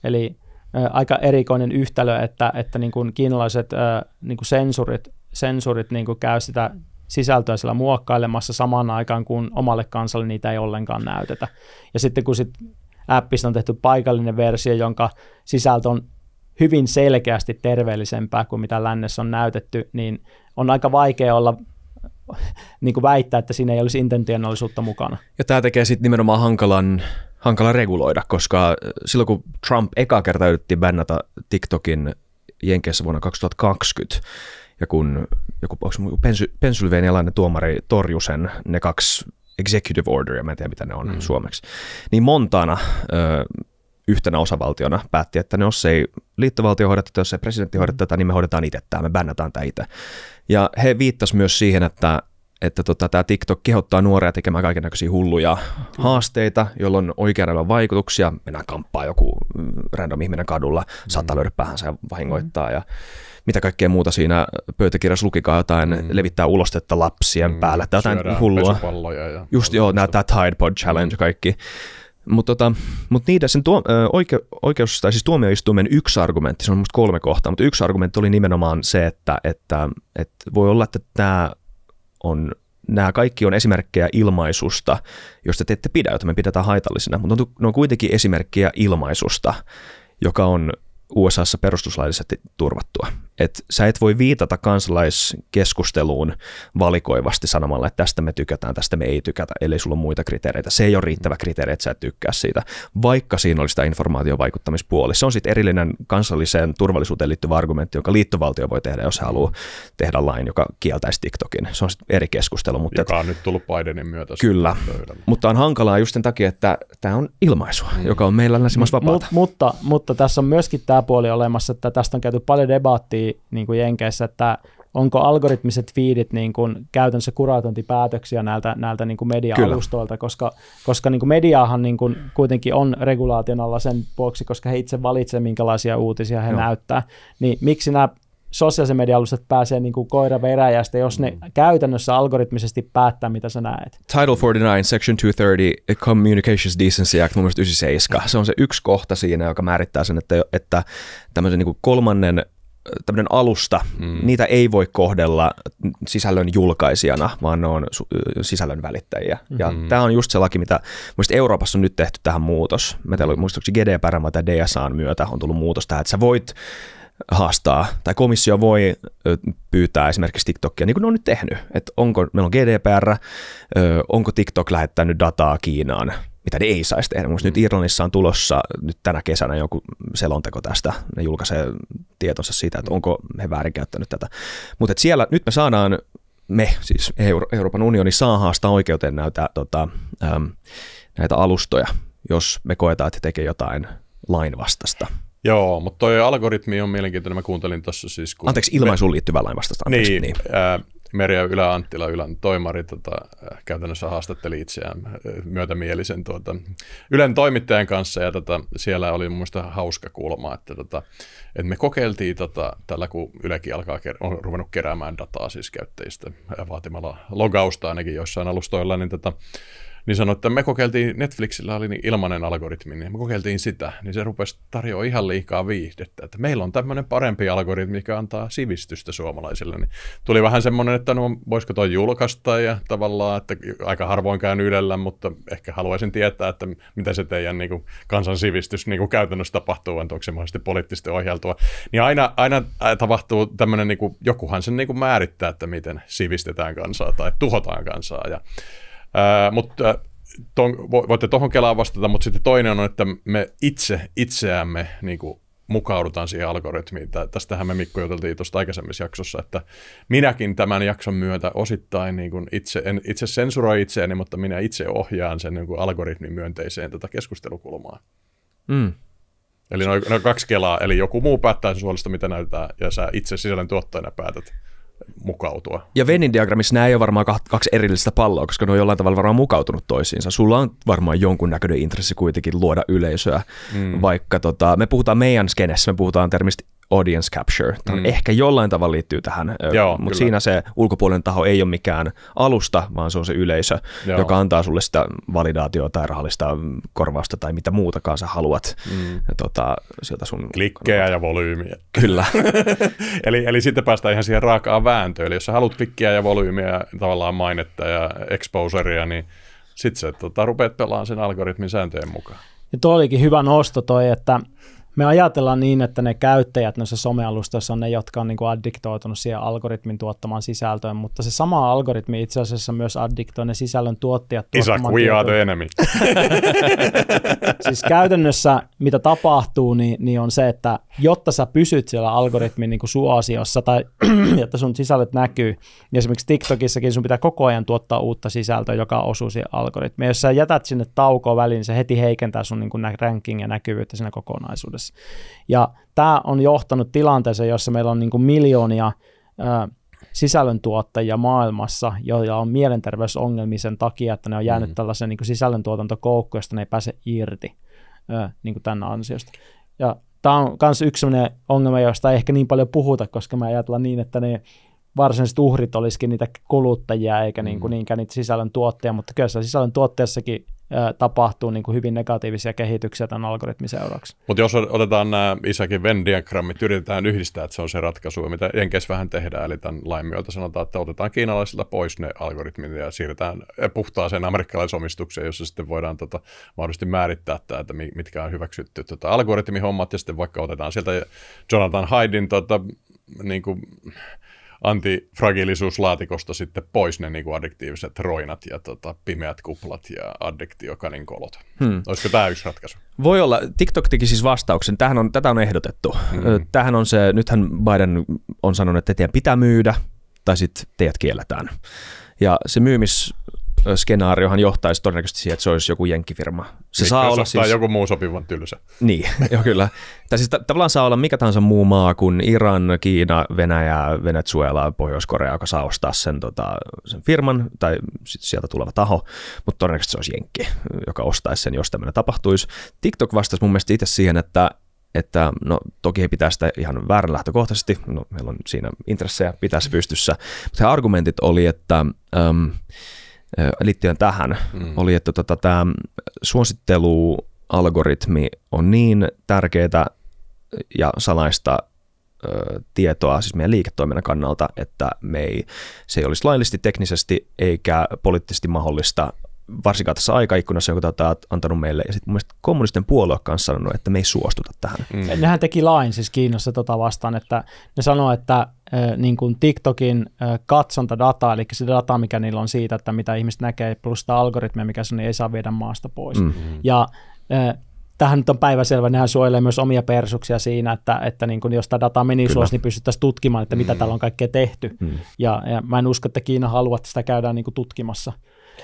Eli ä, aika erikoinen yhtälö, että, että niin kuin kiinalaiset ä, niin kuin sensurit, sensurit niin kuin käy sitä sisältöä siellä muokkailemassa samaan aikaan, kun omalle kansalle niitä ei ollenkaan näytetä. Ja sitten kun sit appista on tehty paikallinen versio, jonka sisältö on hyvin selkeästi terveellisempää kuin mitä lännessä on näytetty, niin on aika vaikea olla niin kuin väittää, että siinä ei olisi intentionaalisuutta mukana. Ja tämä tekee sitten nimenomaan hankalan, hankala reguloida, koska äh, silloin kun Trump eka kerta yritti bännätä TikTokin Jenkeissä vuonna 2020, ja kun joku Pensy, pensyl- tuomari torjui sen, ne kaksi executive orderia, mä en tiedä mitä ne on mm. suomeksi, niin Montana ö, yhtenä osavaltiona päätti, että ne no, jos ei liittovaltio hoida tätä, jos ei presidentti hoida tätä, niin me hoidetaan itse tämä, me bännätään tämä itse. Ja he viittas myös siihen, että että tota, tämä TikTok kehottaa nuoria tekemään kaiken hulluja haasteita, jolloin oikean elämän vaikutuksia. Mennään kamppaa joku mm, random ihminen kadulla, mm. saattaa löydä päähänsä ja vahingoittaa. Mm. Ja mitä kaikkea muuta siinä pöytäkirjassa lukikaa jotain mm. levittää ulostetta lapsien mm. päälle tai jotain hullua. Ja Just joo, nämä tämä Tide Pod Challenge kaikki. Mutta tota, mut niitä sen tuo, oike, oikeus, tai siis tuomioistuimen yksi argumentti, se on musta kolme kohtaa, mutta yksi argumentti oli nimenomaan se, että, että, että voi olla, että tämä on nämä kaikki on esimerkkejä ilmaisusta, josta te ette pidä, jota me pidetään haitallisena, mutta ne on kuitenkin esimerkkejä ilmaisusta, joka on USAssa perustuslaillisesti turvattua. Et sä et voi viitata kansalaiskeskusteluun valikoivasti sanomalla, että tästä me tykätään, tästä me ei tykätä, eli sulla on muita kriteereitä. Se ei ole riittävä kriteeri, että sä et tykkää siitä, vaikka siinä oli sitä informaatiovaikuttamispuoli. Se on sitten erillinen kansalliseen turvallisuuteen liittyvä argumentti, jonka liittovaltio voi tehdä, jos haluaa tehdä lain, joka kieltäisi TikTokin. Se on sitten eri keskustelu. Mutta joka on et, nyt tullut Bidenin myötä. Kyllä, mutta on hankalaa just sen takia, että tämä on ilmaisua, mm. joka on meillä länsimaissa vapaata. Mut, mutta, mutta tässä on myöskin tämä tämä puoli olemassa, että tästä on käyty paljon debaattia niin kuin Jenkeissä, että onko algoritmiset feedit niin kuin käytännössä kuratointipäätöksiä näiltä, näiltä niin kuin media-alustoilta, koska, koska niin kuin mediaahan niin kuin kuitenkin on regulaation alla sen vuoksi, koska he itse valitsevat, minkälaisia uutisia he Joo. näyttää. Niin miksi nämä sosiaalisen median alustat pääsee niin kuin koira veräjästä, jos ne mm. käytännössä algoritmisesti päättää, mitä sä näet. Title 49, Section 230, Communications Decency Act, numero 97. Se on se yksi kohta siinä, joka määrittää sen, että, että tämmöisen niin kuin kolmannen tämmöinen alusta, mm. niitä ei voi kohdella sisällön julkaisijana, vaan ne on sisällön välittäjiä. Mm-hmm. Ja tämä on just se laki, mitä muista Euroopassa on nyt tehty tähän muutos. Mä teillä oli muistaakseni GDPR tai DSAn myötä on tullut muutos tähän, että sä voit haastaa, tai komissio voi pyytää esimerkiksi TikTokia, niin kuin ne on nyt tehnyt, että onko, meillä on GDPR, onko TikTok lähettänyt dataa Kiinaan, mitä ne ei saisi tehdä. mutta mm. nyt Irlannissa on tulossa nyt tänä kesänä joku selonteko tästä, ne julkaisee tietonsa siitä, että mm. onko he väärinkäyttänyt tätä. Mutta siellä nyt me saadaan, me siis Euro- Euroopan unioni saa haastaa oikeuteen näitä, tota, näitä alustoja, jos me koetaan, että he tekee jotain lainvastasta. Joo, mutta tuo algoritmi on mielenkiintoinen. Mä kuuntelin tuossa siis... Kun Anteeksi, ilmaisuun liittyvää lainvastasta. Niin, niin. Ää, Merja Ylä Anttila Ylän toimari tota, äh, käytännössä haastatteli itseään äh, myötämielisen tuota, Ylen toimittajan kanssa ja tota, siellä oli mun mielestä hauska kulma, että, tota, että me kokeiltiin tota, tällä kun Ylekin alkaa, on ruvennut keräämään dataa siis käyttäjistä vaatimalla logausta ainakin joissain alustoilla, niin tota, niin sanoi, että me kokeiltiin, Netflixillä oli niin ilmainen algoritmi, niin me kokeiltiin sitä, niin se rupesi tarjoa ihan liikaa viihdettä, että meillä on tämmöinen parempi algoritmi, mikä antaa sivistystä suomalaisille, niin tuli vähän semmoinen, että no voisiko toi julkaista ja tavallaan, että aika harvoin käyn ylellä, mutta ehkä haluaisin tietää, että mitä se teidän niin kuin, kansan sivistys niin kuin käytännössä tapahtuu, että onko se mahdollisesti poliittisesti ohjeltua, niin aina, aina tapahtuu tämmöinen, niin kuin, jokuhan sen niin kuin määrittää, että miten sivistetään kansaa tai tuhotaan kansaa ja mutta ton, voitte tuohon Kelaan vastata, mutta sitten toinen on, että me itse itseämme niin kuin, mukaudutaan siihen algoritmiin. Tästähän me Mikko juteltiin tuosta aikaisemmissa jaksossa, että minäkin tämän jakson myötä osittain niin kuin itse, en itse sensuroi itseäni, mutta minä itse ohjaan sen niin kuin algoritmin myönteiseen tätä keskustelukulmaa. Mm. Eli noin noin kaksi kelaa, eli joku muu päättää sen suolesta, mitä näytetään, ja sä itse sisällön tuottajana päätät mukautua. Ja venin diagrammissa nämä ei ole varmaan kaksi erillistä palloa, koska ne on jollain tavalla varmaan mukautunut toisiinsa. Sulla on varmaan jonkunnäköinen intressi kuitenkin luoda yleisöä, mm. vaikka tota, me puhutaan meidän skenessä, me puhutaan termistä audience capture. Tämä mm. ehkä jollain tavalla liittyy tähän, Joo, mutta kyllä. siinä se ulkopuolinen taho ei ole mikään alusta, vaan se on se yleisö, Joo. joka antaa sulle sitä validaatiota tai rahallista korvausta tai mitä muutakaan sä haluat mm. tota, sieltä sun... Klikkejä kannalta. ja volyymiä. Kyllä. eli, eli sitten päästään ihan siihen raakaan vääntöön. Eli jos sä haluat klikkejä ja volyymiä, tavallaan mainetta ja exposeria, niin sitten sä tota, rupeat pelaamaan sen algoritmin sääntöjen mukaan. Ja tuo olikin hyvä nosto toi, että me ajatellaan niin, että ne käyttäjät noissa somealustoissa on ne, jotka on niin kuin addiktoitunut siihen algoritmin tuottamaan sisältöön, mutta se sama algoritmi itse asiassa myös addiktoi ne sisällön tuottajat tuottamaan Isaac, we are the enemy. siis käytännössä mitä tapahtuu, niin, niin on se, että jotta sä pysyt siellä algoritmin niin kuin suosiossa tai jotta sun sisällöt näkyy, niin esimerkiksi TikTokissakin sun pitää koko ajan tuottaa uutta sisältöä, joka osuu siihen algoritmiin. Jos sä jätät sinne taukoa väliin, niin se heti heikentää sun niin kuin ranking ja näkyvyyttä siinä kokonaisuudessa alas. Ja tämä on johtanut tilanteeseen, jossa meillä on niin kuin miljoonia ö, sisällöntuottajia maailmassa, joilla on mielenterveysongelmia sen takia, että ne on jäänyt mm. tällaisen niin sisällöntuotantokoukkuun, josta ne ei pääse irti ö, niin kuin tämän ansiosta. Ja tämä on myös yksi sellainen ongelma, josta ei ehkä niin paljon puhuta, koska me ajatellaan niin, että ne varsinaiset uhrit olisikin niitä kuluttajia eikä mm. niin kuin mm. niinkään niitä sisällön tuotteja, mutta kyllä siellä sisällön tuotteessakin tapahtuu niin kuin hyvin negatiivisia kehityksiä tämän algoritmin seuraksi. Mutta jos otetaan nämä isäkin Venn diagrammit, yritetään yhdistää, että se on se ratkaisu, mitä Jenkeissä vähän tehdään, eli tämän lain myötä sanotaan, että otetaan kiinalaisilta pois ne algoritmit ja siirretään puhtaaseen amerikkalaisomistukseen, jossa sitten voidaan tota, mahdollisesti määrittää, tämä, että mitkä on hyväksytty tota, algoritmihommat ja sitten vaikka otetaan sieltä Jonathan Haidin tota, niin kuin, antifragilisuuslaatikosta sitten pois ne niin addiktiiviset roinat ja tota, pimeät kuplat ja addiktiokanin kolot. Hmm. Olisiko tämä yksi ratkaisu? Voi olla. TikTok teki siis vastauksen. Tähän on, tätä on ehdotettu. Hmm. Tähän on se, nythän Biden on sanonut, että teidän pitää myydä tai sitten teidät kielletään. Ja se myymis skenaariohan johtaisi todennäköisesti siihen, että se olisi joku jenkkifirma. Se Mikä niin, saa olla siis... joku muu sopivan tylsä. Niin, joo kyllä. Tai siis t- tavallaan saa olla mikä tahansa muu maa kuin Iran, Kiina, Venäjä, Venezuela, Pohjois-Korea, joka saa ostaa sen, tota, sen firman tai sieltä tuleva taho, mutta todennäköisesti se olisi jenkki, joka ostaisi sen, jos tämmöinen tapahtuisi. TikTok vastasi mun mielestä itse siihen, että että no toki he pitää sitä ihan väärän lähtökohtaisesti, no meillä on siinä intressejä, pitäisi pystyssä, mutta argumentit oli, että liittyen tähän, mm. oli, että tota, tämä suosittelualgoritmi on niin tärkeää ja salaista ö, tietoa siis meidän liiketoiminnan kannalta, että me ei, se ei olisi laillisesti, teknisesti eikä poliittisesti mahdollista varsinkaan tässä aikaikkunassa, jonka tämä on antanut meille. Ja sitten mun mielestä kommunisten puolue on sanonut, että me ei suostuta tähän. Mm. Nehän teki lain siis Kiinassa tota vastaan, että ne sanoo, että niin kuin TikTokin katsontadataa, eli se data, mikä niillä on siitä, että mitä ihmiset näkee, plus sitä algoritmia, mikä se on, niin ei saa viedä maasta pois. Mm. Mm-hmm. Ja tähän nyt on päiväselvä, nehän suojelee myös omia persuksia siinä, että, että niin kun jos tämä data meni ulos, niin pystyttäisiin tutkimaan, että mitä mm. täällä on kaikkea tehty. Mm. Ja, ja mä en usko, että Kiina haluaa, että sitä käydään niin tutkimassa.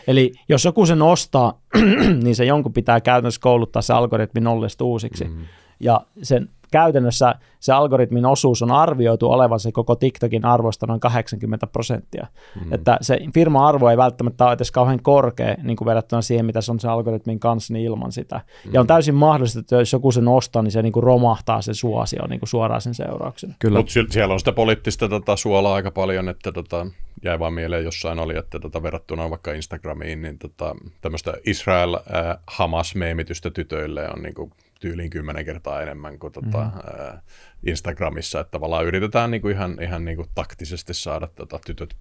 Eli jos joku sen ostaa, niin se jonkun pitää käytännössä kouluttaa se algoritmi nollista uusiksi. Mm. Ja sen käytännössä se algoritmin osuus on arvioitu olevan se koko TikTokin arvosta noin 80 prosenttia. Mm. Että se firman arvo ei välttämättä ole edes kauhean korkea niin kuin verrattuna siihen, mitä se on se algoritmin kanssa, niin ilman sitä. Mm. Ja on mm-hmm. täysin mahdollista, että jos joku sen ostaa, niin se niin kuin romahtaa se suosio niin kuin suoraan sen seurauksena. Kyllä. Mutta siellä on sitä poliittista tota, suolaa aika paljon, että tota, jäi vaan mieleen jossain oli, että tota, verrattuna vaikka Instagramiin, niin tota, tämmöistä Israel-Hamas-meemitystä äh, tytöille on niin kuin tyyliin kymmenen kertaa enemmän kuin tota, mm. ää, Instagramissa, että tavallaan yritetään niinku ihan, ihan niinku taktisesti saada tota tytöt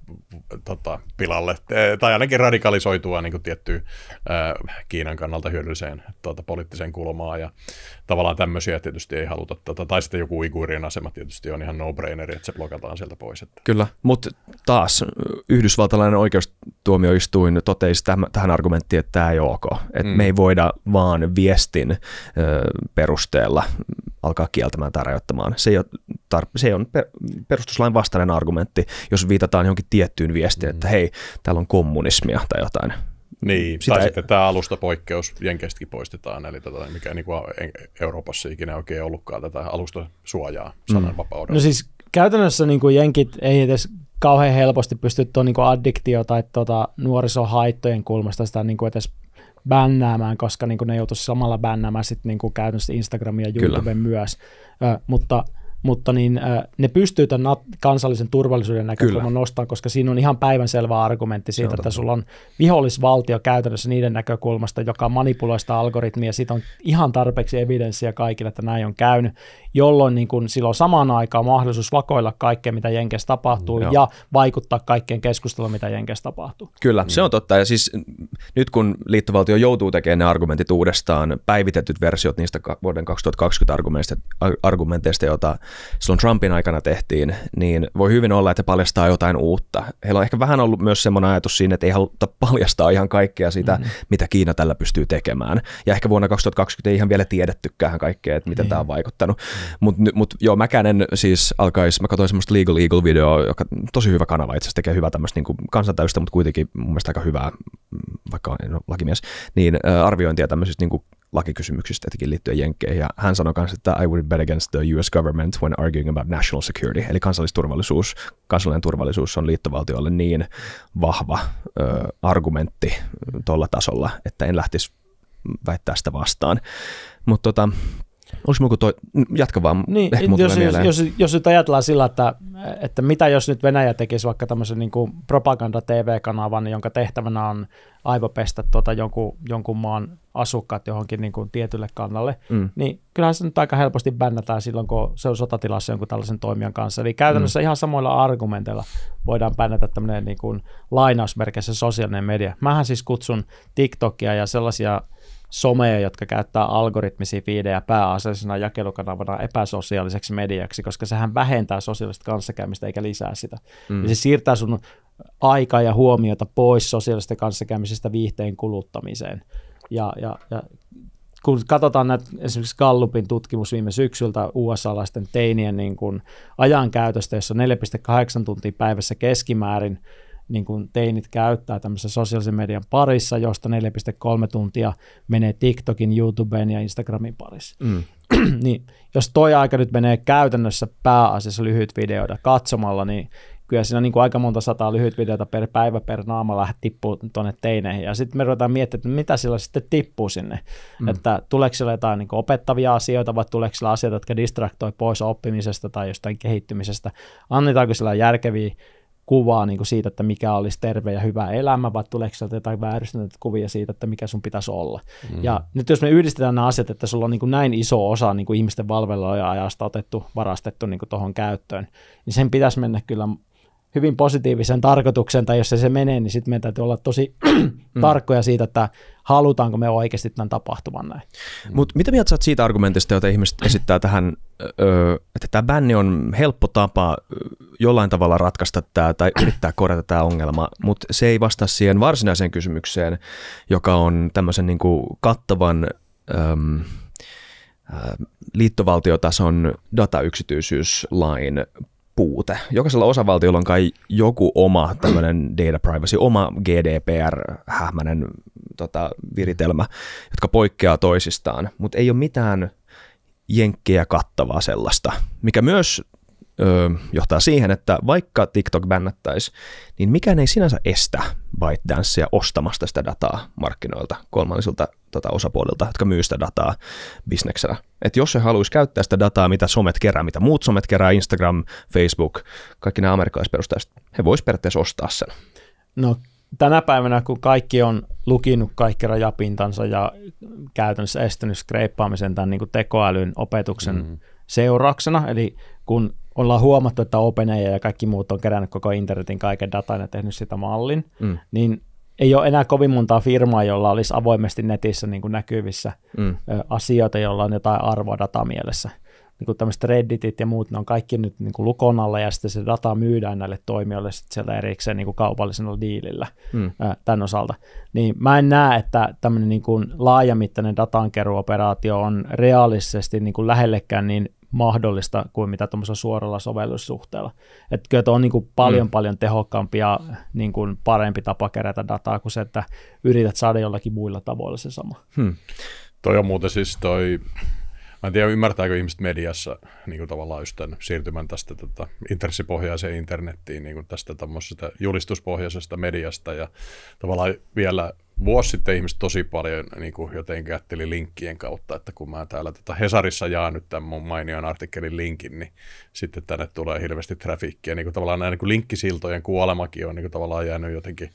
tota, pilalle, eh, tai ainakin radikalisoitua niinku tiettyyn äh, eh, Kiinan kannalta hyödylliseen tota, poliittiseen kulmaan, ja tavallaan tämmöisiä tietysti ei haluta, tota, tai sitten joku uiguurien asema tietysti on ihan no brainer että se blokataan sieltä pois. Että. Kyllä, mutta taas yhdysvaltalainen oikeustuomioistuin totesi täm, tähän argumenttiin, että tämä ei ole ok, että mm. me ei voida vaan viestin ö, perusteella alkaa kieltämään tai rajoittamaan viitataan. Se, ei ole tar- se on perustuslain vastainen argumentti, jos viitataan johonkin tiettyyn viestiin, mm. että hei, täällä on kommunismia tai jotain. Niin, Sitä tai ei... sitten tämä alustapoikkeus Jenkeistäkin poistetaan, eli tätä, tota, mikä niin kuin Euroopassa ikinä oikein ollutkaan tätä alustasuojaa sananvapaudella. Mm. No siis käytännössä niin kuin jenkit ei edes kauhean helposti pysty tuon niin addiktio- tai tuota, nuorisohaittojen kulmasta sitä niin kuin edes bännäämään, koska niin kuin ne joutuisi samalla bännäämään sitten niin kuin käytännössä Instagramia ja YouTube Kyllä. myös. Ö, mutta mutta niin, äh, ne pystyy tämän nat- kansallisen turvallisuuden näkökulman nostamaan, koska siinä on ihan päivänselvä argumentti siitä, että sulla on vihollisvaltio käytännössä niiden näkökulmasta, joka manipuloi sitä algoritmia, siitä on ihan tarpeeksi evidenssiä kaikille, että näin on käynyt, jolloin niin kun silloin samaan aikaan mahdollisuus vakoilla kaikkea, mitä Jenkes tapahtuu, Joo. ja vaikuttaa kaikkeen keskusteluun, mitä Jenkes tapahtuu. Kyllä, mm. se niin. on totta, ja siis mm, nyt kun liittovaltio joutuu tekemään ne argumentit uudestaan, päivitetyt versiot niistä vuoden 2020 argumenteista, argumenteista joita silloin Trumpin aikana tehtiin, niin voi hyvin olla, että he paljastaa jotain uutta. Heillä on ehkä vähän ollut myös semmoinen ajatus siinä, että ei haluta paljastaa ihan kaikkea sitä, mm-hmm. mitä Kiina tällä pystyy tekemään. Ja ehkä vuonna 2020 ei ihan vielä tiedettykään kaikkea, että miten mm-hmm. Niin. tämä on vaikuttanut. Mm-hmm. Niin. Mutta mut, joo, mäkään en siis alkaisi, mä katsoin semmoista Legal Legal-videoa, joka tosi hyvä kanava itse asiassa tekee hyvää tämmöistä niin kansantäystä, mutta kuitenkin mun mielestä aika hyvää, mm, vaikka on en no, ole lakimies, niin arviointia tämmöisistä niin kuin lakikysymyksistä etenkin liittyen Jenkkeihin. Ja hän sanoi myös, että I would bet against the US government when arguing about national security. Eli kansallisturvallisuus, kansallinen turvallisuus on liittovaltiolle niin vahva ö, argumentti tuolla tasolla, että en lähtisi väittää sitä vastaan. Mutta tota, Olisiko joku toi, jatka vaan, niin, jos, jos, jos, jos, nyt ajatellaan sillä, että, että mitä jos nyt Venäjä tekisi vaikka tämmöisen niin kuin propaganda-tv-kanavan, jonka tehtävänä on aivopestä tuota jonkun, jonkun maan asukkaat johonkin niin kuin tietylle kannalle, mm. niin kyllähän se nyt aika helposti bännätään silloin, kun se on sotatilassa jonkun tällaisen toimijan kanssa. Eli käytännössä mm. ihan samoilla argumenteilla voidaan bännätä tämmöinen niin kuin lainausmerkeissä sosiaalinen media. Mähän siis kutsun TikTokia ja sellaisia someja, jotka käyttää algoritmisia fiidejä pääasiallisena jakelukanavana epäsosiaaliseksi mediaksi, koska sehän vähentää sosiaalista kanssakäymistä eikä lisää sitä. Mm. Ja se siirtää sun aikaa ja huomiota pois sosiaalista kanssakäymisestä viihteen kuluttamiseen. Ja, ja, ja kun katsotaan näitä, esimerkiksi Gallupin tutkimus viime syksyltä USA-laisten teinien niin kuin ajankäytöstä, jossa 4,8 tuntia päivässä keskimäärin – niin kuin teinit käyttää tämmöisessä sosiaalisen median parissa, josta 4,3 tuntia menee TikTokin, YouTubeen ja Instagramin parissa. Mm. niin, jos toi aika nyt menee käytännössä pääasiassa lyhyt videoita katsomalla, niin kyllä siinä niin kuin aika monta sataa lyhyt videota per päivä per naama lähtee tippuu tuonne teineihin. Ja sitten me ruvetaan miettimään, että mitä sillä sitten tippuu sinne. Mm. Että tuleeko sillä jotain niin opettavia asioita vai tuleeko sillä asioita, jotka distraktoi pois oppimisesta tai jostain kehittymisestä. Annetaanko sillä järkeviä kuvaa niin kuin siitä, että mikä olisi terve ja hyvä elämä, vai tuleeko sieltä jotain vääristyneitä kuvia siitä, että mikä sun pitäisi olla. Mm. Ja nyt jos me yhdistetään nämä asiat, että sulla on niin kuin näin iso osa niin kuin ihmisten ajasta otettu, varastettu niin tuohon käyttöön, niin sen pitäisi mennä kyllä hyvin positiivisen tarkoituksen, tai jos se, se menee, niin sitten meidän täytyy olla tosi mm. tarkkoja siitä, että halutaanko me oikeasti tämän tapahtuvan näin. Mm. Mutta mitä mieltä sä siitä argumentista, jota ihmiset esittää tähän, että tämä bänni on helppo tapa jollain tavalla ratkaista tämä tai yrittää korjata tämä ongelma, mutta se ei vastaa siihen varsinaiseen kysymykseen, joka on tämmöisen niin kuin kattavan... äm, liittovaltiotason datayksityisyyslain puute. Jokaisella osavaltiolla on kai joku oma tämmöinen data privacy, oma GDPR-hähmäinen tota, viritelmä, jotka poikkeaa toisistaan, mutta ei ole mitään jenkkejä kattavaa sellaista, mikä myös öö, johtaa siihen, että vaikka TikTok bännättäisi, niin mikään ei sinänsä estä ByteDancea ostamasta sitä dataa markkinoilta kolmannisilta tota, osapuolilta, jotka myy sitä dataa bisneksenä. Et jos se haluaisi käyttää sitä dataa, mitä somet kerää, mitä muut somet kerää, Instagram, Facebook, kaikki nämä amerikkalaisperustajat, he voisivat periaatteessa ostaa sen. No tänä päivänä, kun kaikki on lukinut kaikki rajapintansa ja käytännössä estänyt skreippaamisen tämän niin kuin tekoälyn opetuksen mm-hmm. seurauksena, eli kun ollaan huomattu, että OpenAI ja kaikki muut on kerännyt koko internetin kaiken datan ja tehnyt sitä mallin, mm. niin ei ole enää kovin montaa firmaa, jolla olisi avoimesti netissä niin kuin näkyvissä mm. asioita, joilla on jotain arvoa mielessä. Niin kuin tämmöiset Redditit ja muut, ne on kaikki nyt niin kuin lukon alla ja sitten se data myydään näille toimijoille sitten siellä erikseen niin kuin kaupallisena diilillä mm. tämän osalta. Niin mä en näe, että tämmöinen niin kuin laajamittainen datankeruoperaatio on realistisesti niin kuin lähellekään niin mahdollista kuin mitä tuommoisella suoralla sovellussuhteella. Että kyllä tuo on niin kuin paljon mm. paljon tehokkaampi ja niin kuin parempi tapa kerätä dataa kuin se, että yrität saada jollakin muilla tavoilla se sama. Hmm. Toi on muuten siis toi, mä en tiedä ymmärtääkö ihmiset mediassa niin kuin tavallaan just tämän siirtymän tästä tota, intressipohjaiseen internettiin, niin kuin tästä tämmöisestä julistuspohjaisesta mediasta ja tavallaan vielä vuosi sitten ihmiset tosi paljon niin kuin jotenkin ajatteli linkkien kautta, että kun mä täällä tota Hesarissa jaan nyt tämän mun mainion artikkelin linkin, niin sitten tänne tulee hirveästi trafiikkiä. Niin kuin tavallaan nämä niin kuin linkkisiltojen kuolemakin on niin kuin tavallaan jäänyt jotenkin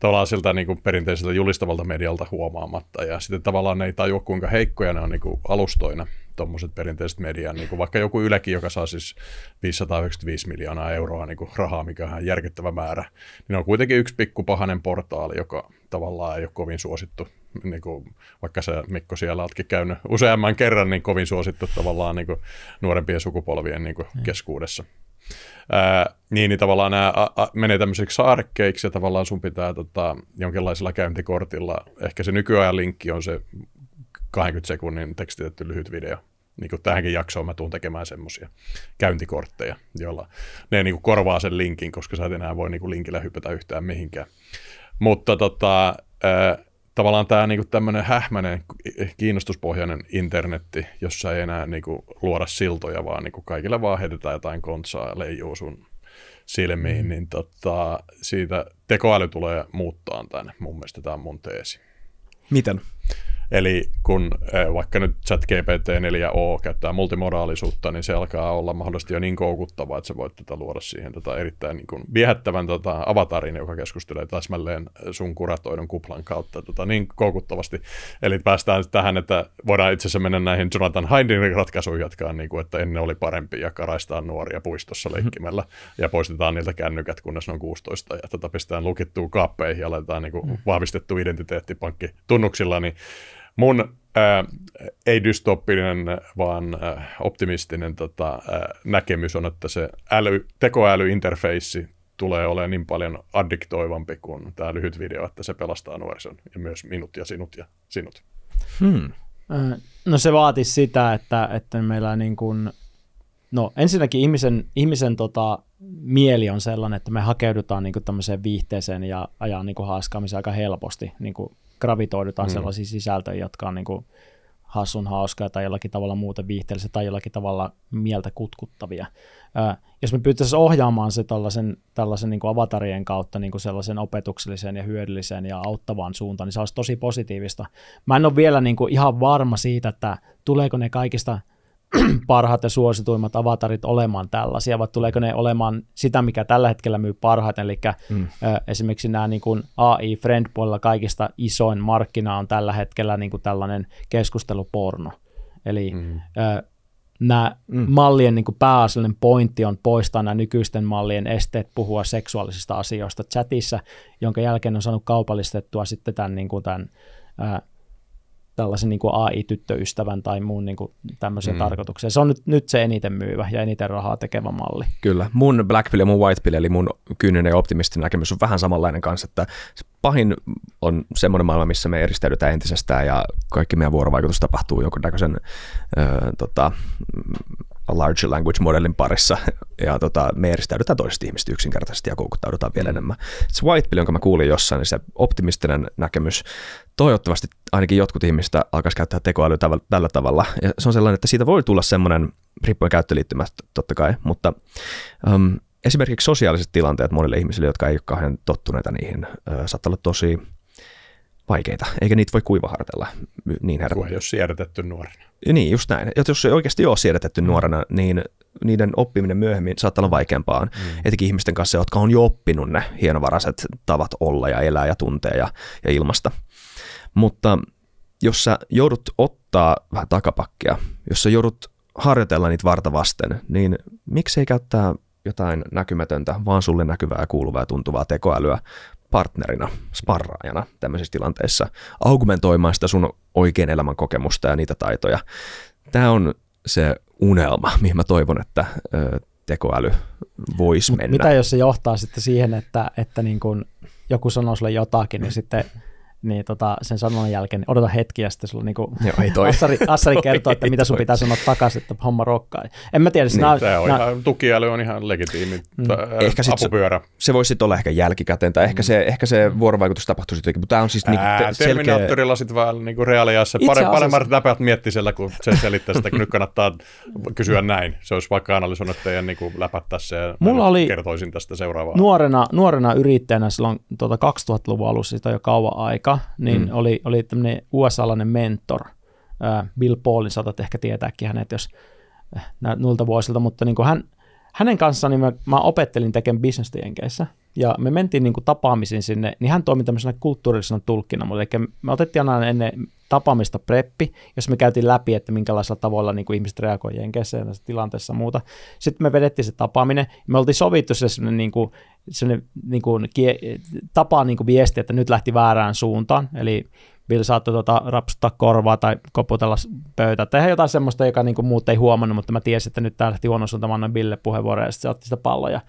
tavallaan siltä niin kuin perinteiseltä julistavalta medialta huomaamatta. Ja sitten tavallaan ne ei tajua, kuinka heikkoja ne on niin kuin alustoina tuommoiset perinteiset median, niin kuin vaikka joku Ylekin, joka saa siis 595 miljoonaa euroa niin kuin rahaa, mikä on ihan järkyttävä määrä, niin on kuitenkin yksi pikkupahanen portaali, joka tavallaan ei ole kovin suosittu niin kuin, vaikka se Mikko siellä oletkin käynyt useamman kerran, niin kovin suosittu tavallaan niin kuin, nuorempien sukupolvien niinku niin kuin, keskuudessa. Ää, niin, niin tavallaan nämä menee tämmöisiksi saarekkeiksi ja tavallaan sun pitää tota, jonkinlaisella käyntikortilla, ehkä se nykyajan linkki on se 20 sekunnin tekstitetty lyhyt video. Niin kuin tähänkin jaksoon mä tuun tekemään semmoisia käyntikortteja, joilla ne niin kuin korvaa sen linkin, koska sä et enää voi niin kuin linkillä hypätä yhtään mihinkään. Mutta tota, tavallaan tämä niin tämmöinen hähmäinen, kiinnostuspohjainen internetti, jossa ei enää kuin niinku luoda siltoja, vaan kuin niinku kaikille vaan heitetään jotain kontsaa leijuu sun silmiin, mm. niin tota, siitä tekoäly tulee muuttaa tänne. Mun mielestä tämä on mun teesi. Miten? Eli kun vaikka nyt GPT 4o käyttää multimodaalisuutta, niin se alkaa olla mahdollisesti jo niin koukuttavaa, että se voit tätä luoda siihen tota erittäin niin kuin viehättävän tota avatarin, joka keskustelee täsmälleen sun kuratoidun kuplan kautta tota niin koukuttavasti. Eli päästään tähän, että voidaan itse asiassa mennä näihin Jonathan Haidin ratkaisuihin, jotka on niin kuin, että ennen oli parempi ja karaistaan nuoria puistossa mhm. leikkimällä ja poistetaan niiltä kännykät, kunnes ne on 16 ja tätä tota pistetään lukittuun kaappeihin ja laitetaan niin kuin mhm. vahvistettu identiteettipankki tunnuksilla, niin mun äh, ei dystoppinen, vaan äh, optimistinen tota, äh, näkemys on, että se äly, tekoälyinterfeissi tulee olemaan niin paljon addiktoivampi kuin tämä lyhyt video, että se pelastaa nuorison ja myös minut ja sinut ja sinut. Hmm. Äh, no se vaatii sitä, että, että meillä niin kuin, no ensinnäkin ihmisen, ihmisen tota, mieli on sellainen, että me hakeudutaan niin kuin tämmöiseen viihteeseen ja ajaa niin kuin haaskaamiseen aika helposti, niin kuin gravitoidutaan mm. sellaisiin sisältöihin, jotka on niin kuin hassun hauskaa tai jollakin tavalla muuta viihteellisiä tai jollakin tavalla mieltä kutkuttavia. Ää, jos me pyytäisiin ohjaamaan se tällaisen, tällaisen niin kuin avatarien kautta niin kuin sellaisen opetukselliseen ja hyödylliseen ja auttavaan suuntaan, niin se olisi tosi positiivista. Mä en ole vielä niin kuin ihan varma siitä, että tuleeko ne kaikista – parhaat ja suosituimmat avatarit olemaan tällaisia, vai tuleeko ne olemaan sitä, mikä tällä hetkellä myy parhaiten, eli mm. esimerkiksi nämä niin kuin AI Friend-puolella kaikista isoin markkina on tällä hetkellä niin kuin tällainen keskusteluporno. Eli mm. nämä mm. mallien niin kuin pääasiallinen pointti on poistaa nämä nykyisten mallien esteet puhua seksuaalisista asioista chatissa, jonka jälkeen on saanut kaupallistettua sitten tämän, niin kuin tämän tällaisen niin kuin AI-tyttöystävän tai muun niin kuin tämmöisiä mm. tarkoituksia. Se on nyt, nyt se eniten myyvä ja eniten rahaa tekevä malli. Kyllä. Mun Black Pill ja mun White Pill, eli mun kyyninen ja optimistinen näkemys on vähän samanlainen kanssa, että pahin on semmoinen maailma, missä me eristäydytään entisestään ja kaikki meidän vuorovaikutus tapahtuu jonkunnäköisen äh, tota, large language modelin parissa ja tota, me eristäydytään toisista ihmistä yksinkertaisesti ja koukuttaudutaan vielä mm. enemmän. Se White pill, jonka mä kuulin jossain, niin se optimistinen näkemys, toivottavasti ainakin jotkut ihmistä alkaisi käyttää tekoälyä täv- tällä tavalla. Ja se on sellainen, että siitä voi tulla semmoinen, riippuen käyttöliittymästä totta kai, mutta um, esimerkiksi sosiaaliset tilanteet monille ihmisille, jotka ei ole kauhean tottuneita niihin, saattaa olla tosi vaikeita, eikä niitä voi kuivahartella niin herra. Kun ei siedätetty nuorena. Niin, just näin. Ja jos ei oikeasti ole siedätetty mm. nuorena, niin niiden oppiminen myöhemmin saattaa olla vaikeampaa, mm. etenkin ihmisten kanssa, jotka on jo oppinut ne hienovaraiset tavat olla ja elää ja tuntea ja, ja ilmasta. Mutta jos sä joudut ottaa vähän takapakkia, jos sä joudut harjoitella niitä varta vasten, niin miksei käyttää jotain näkymätöntä, vaan sulle näkyvää, kuuluvaa ja tuntuvaa tekoälyä partnerina, sparraajana tämmöisissä tilanteissa, augmentoimaan sitä sun oikean elämän kokemusta ja niitä taitoja. Tämä on se unelma, mihin mä toivon, että tekoäly voisi mennä. Mitä jos se johtaa sitten siihen, että, että niin kun joku sanoo sulle jotakin, niin sitten niin tota, sen sanon jälkeen niin odota hetki ja sitten sulla niinku Joo, ei toi. Assari, assari kertoo, että mitä sun pitää sanoa takaisin, että homma rokkaa. En mä tiedä. Siis niin, nää, tämä on nää... ihan, tukiäly on ihan legitiimi mm. Äh, ehkä sit apupyörä. Se, se voisi sitten olla ehkä jälkikäteen, tai ehkä, mm. se, ehkä se vuorovaikutus tapahtuu sitten, mutta tämä on siis niinku te, Terminaattorilla sitten vähän niinku reaaliassa. Pare, paremmat näpät miettisellä, kun se selittää sitä, kun nyt kannattaa kysyä näin. Se olisi vaikka analysoinut teidän niinku läpättää se, ja Mulla oli kertoisin tästä seuraavaa. Nuorena, nuorena yrittäjänä silloin tota 2000-luvun alussa, sitä jo kauan aika aika, niin mm. oli, oli tämmöinen USA-alainen mentor, Bill Paulin saatat ehkä tietääkin hänet, jos eh, noilta vuosilta, mutta niin kuin hän hänen kanssaan niin mä, mä opettelin tekemään bisnestä Jenkeissä. Ja me mentiin niin kuin tapaamisiin sinne, niin hän toimi tämmöisenä kulttuurillisena tulkkina. Eli me otettiin aina ennen tapaamista preppi, jos me käytiin läpi, että minkälaisella tavalla niin kuin ihmiset reagoi jenkeissä ja näissä tilanteissa ja muuta. Sitten me vedettiin se tapaaminen. Me oltiin sovittu se sellainen, niin kuin, sellainen niin kuin, kie, tapa niin kuin viesti, että nyt lähti väärään suuntaan. Eli millä saattoi tota, rapsuttaa korvaa tai koputella pöytää. Tehdä jotain semmoista, joka niinku muut ei huomannut, mutta mä tiesin, että nyt tää lähti huonon suuntaan, mä annoin Bille puheenvuoroja ja sitten se otti sitä palloa ja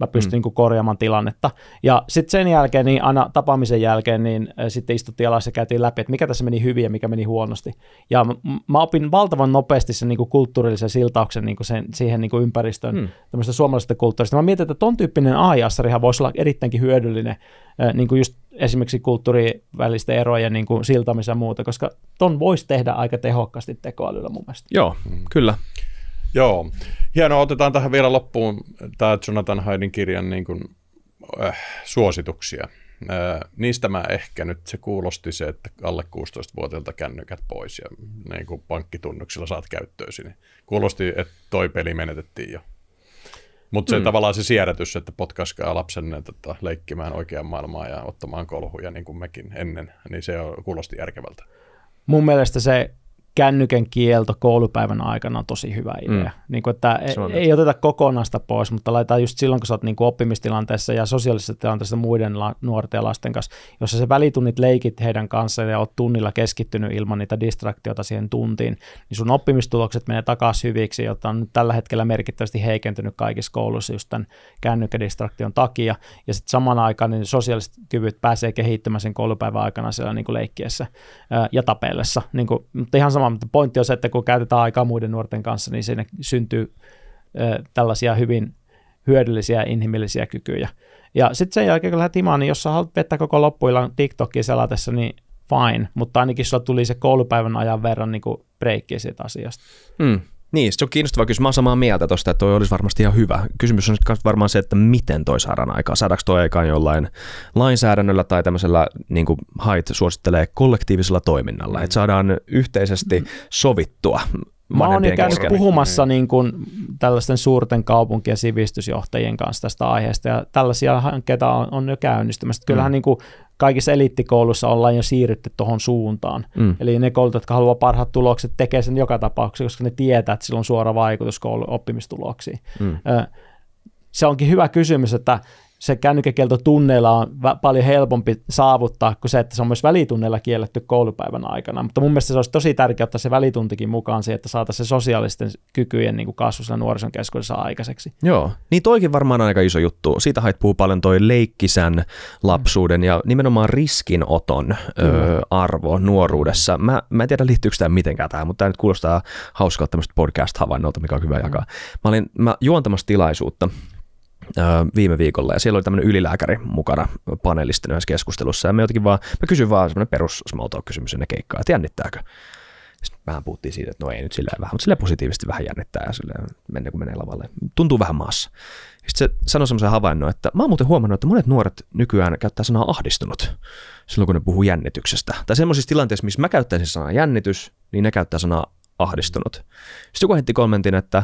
mä pystyn mm. niin kuin korjaamaan tilannetta. Ja sitten sen jälkeen, niin aina tapaamisen jälkeen, niin sitten istuttiin alas ja käytiin läpi, että mikä tässä meni hyvin ja mikä meni huonosti. Ja mä, mä opin valtavan nopeasti sen niin kuin kulttuurillisen siltauksen niin kuin sen, siihen niin kuin ympäristöön, mm. tämmöistä suomalaisesta kulttuurista. Mä mietin, että ton tyyppinen AI-assarihan voisi olla erittäinkin hyödyllinen niin kuin just esimerkiksi kulttuurivälisten erojen niin kuin siltamisen ja muuta, koska ton voisi tehdä aika tehokkaasti tekoälyllä mun mielestä. Joo, mm. kyllä. Joo. Hienoa, otetaan tähän vielä loppuun tämä Jonathan Haidin kirjan niin kuin, äh, suosituksia. Äh, niistä mä ehkä nyt se kuulosti se, että alle 16-vuotiaalta kännykät pois ja niin kuin pankkitunnuksilla saat käyttöösi. Niin kuulosti, että toi peli menetettiin jo. Mutta se hmm. tavallaan se siedätys, että potkaskaa lapsenne tota, leikkimään oikeaan maailmaan ja ottamaan kolhuja niin kuin mekin ennen, niin se kuulosti järkevältä. Mun mielestä se kännykän kielto koulupäivän aikana on tosi hyvä mm. idea. Mm. Niin kuin, että ei, ei oteta kokonaan sitä pois, mutta laitetaan just silloin, kun sä oot niin kuin oppimistilanteessa ja sosiaalisessa tilanteessa muiden la- nuorten ja lasten kanssa, jossa se välitunnit leikit heidän kanssaan ja oot tunnilla keskittynyt ilman niitä distraktiota siihen tuntiin, niin sun oppimistulokset menee takaisin hyviksi, jotta on nyt tällä hetkellä merkittävästi heikentynyt kaikissa kouluissa just tämän kännykkädistraktion takia. Ja sitten samaan aikaan niin sosiaaliset kyvyt pääsee kehittymään sen koulupäivän aikana siellä niin kuin leikkiessä ja tapellessa. Niin kuin, mutta ihan sama sama, mutta pointti on se, että kun käytetään aikaa muiden nuorten kanssa, niin siinä syntyy ö, tällaisia hyvin hyödyllisiä inhimillisiä kykyjä. Ja sitten sen jälkeen, kun lähdet himaan, niin jos sä haluat vettää koko loppuillan TikTokia selatessa, niin fine, mutta ainakin sulla tuli se koulupäivän ajan verran niin breikkiä siitä asiasta. Mm. Niin, se on kiinnostava kysymys. Mä oon samaa mieltä tuosta, että toi olisi varmasti ihan hyvä. Kysymys on varmaan se, että miten toi saadaan aikaan. Saadaanko toi aikaan jollain lainsäädännöllä tai tämmöisellä, niin kuin Hait suosittelee, kollektiivisella toiminnalla. Mm. Että saadaan yhteisesti mm. sovittua Mä oon jo käynyt puhumassa niin. niin kuin tällaisten suurten kaupunkien sivistysjohtajien kanssa tästä aiheesta, ja tällaisia hankkeita on, on jo käynnistymässä. Kyllähän mm. niin kuin kaikissa eliittikoulussa ollaan jo siirrytty tuohon suuntaan. Mm. Eli ne koulut, jotka haluaa parhaat tulokset, tekee sen joka tapauksessa, koska ne tietää, että sillä on suora vaikutus koulun oppimistuloksiin. Mm. Se onkin hyvä kysymys, että se kännykkäkielto tunneilla on paljon helpompi saavuttaa kuin se, että se on myös välitunneilla kielletty koulupäivän aikana. Mutta mun mielestä se olisi tosi tärkeää ottaa se välituntikin mukaan siihen, että saataisiin se sosiaalisten kykyjen niin kasvu nuorison keskuudessa aikaiseksi. Joo, niin toikin varmaan aika iso juttu. Siitä hait puhuu paljon toi leikkisän lapsuuden ja nimenomaan riskinoton ö, arvo nuoruudessa. Mä, mä en tiedä liittyykö tämä mitenkään tähän, mutta tämä nyt kuulostaa hauskaa tämmöistä podcast-havainnolta, mikä on hyvä jakaa. Mä olin mä juontamassa tilaisuutta viime viikolla, ja siellä oli tämmöinen ylilääkäri mukana panelistin yhdessä keskustelussa, ja me jotenkin vaan, mä kysyin vaan semmoinen perus small kysymys ennen keikkaa, että jännittääkö? Sitten vähän puhuttiin siitä, että no ei nyt sillä vähän, mutta sillä positiivisesti vähän jännittää ja sillä mennä kun menee lavalle. Tuntuu vähän maassa. Sitten se sanoi semmoisen havainnon, että mä oon muuten huomannut, että monet nuoret nykyään käyttää sanaa ahdistunut silloin, kun ne puhuu jännityksestä. Tai semmoisissa tilanteissa, missä mä käyttäisin sanaa jännitys, niin ne käyttää sanaa ahdistunut. Sitten joku heitti kommentin, että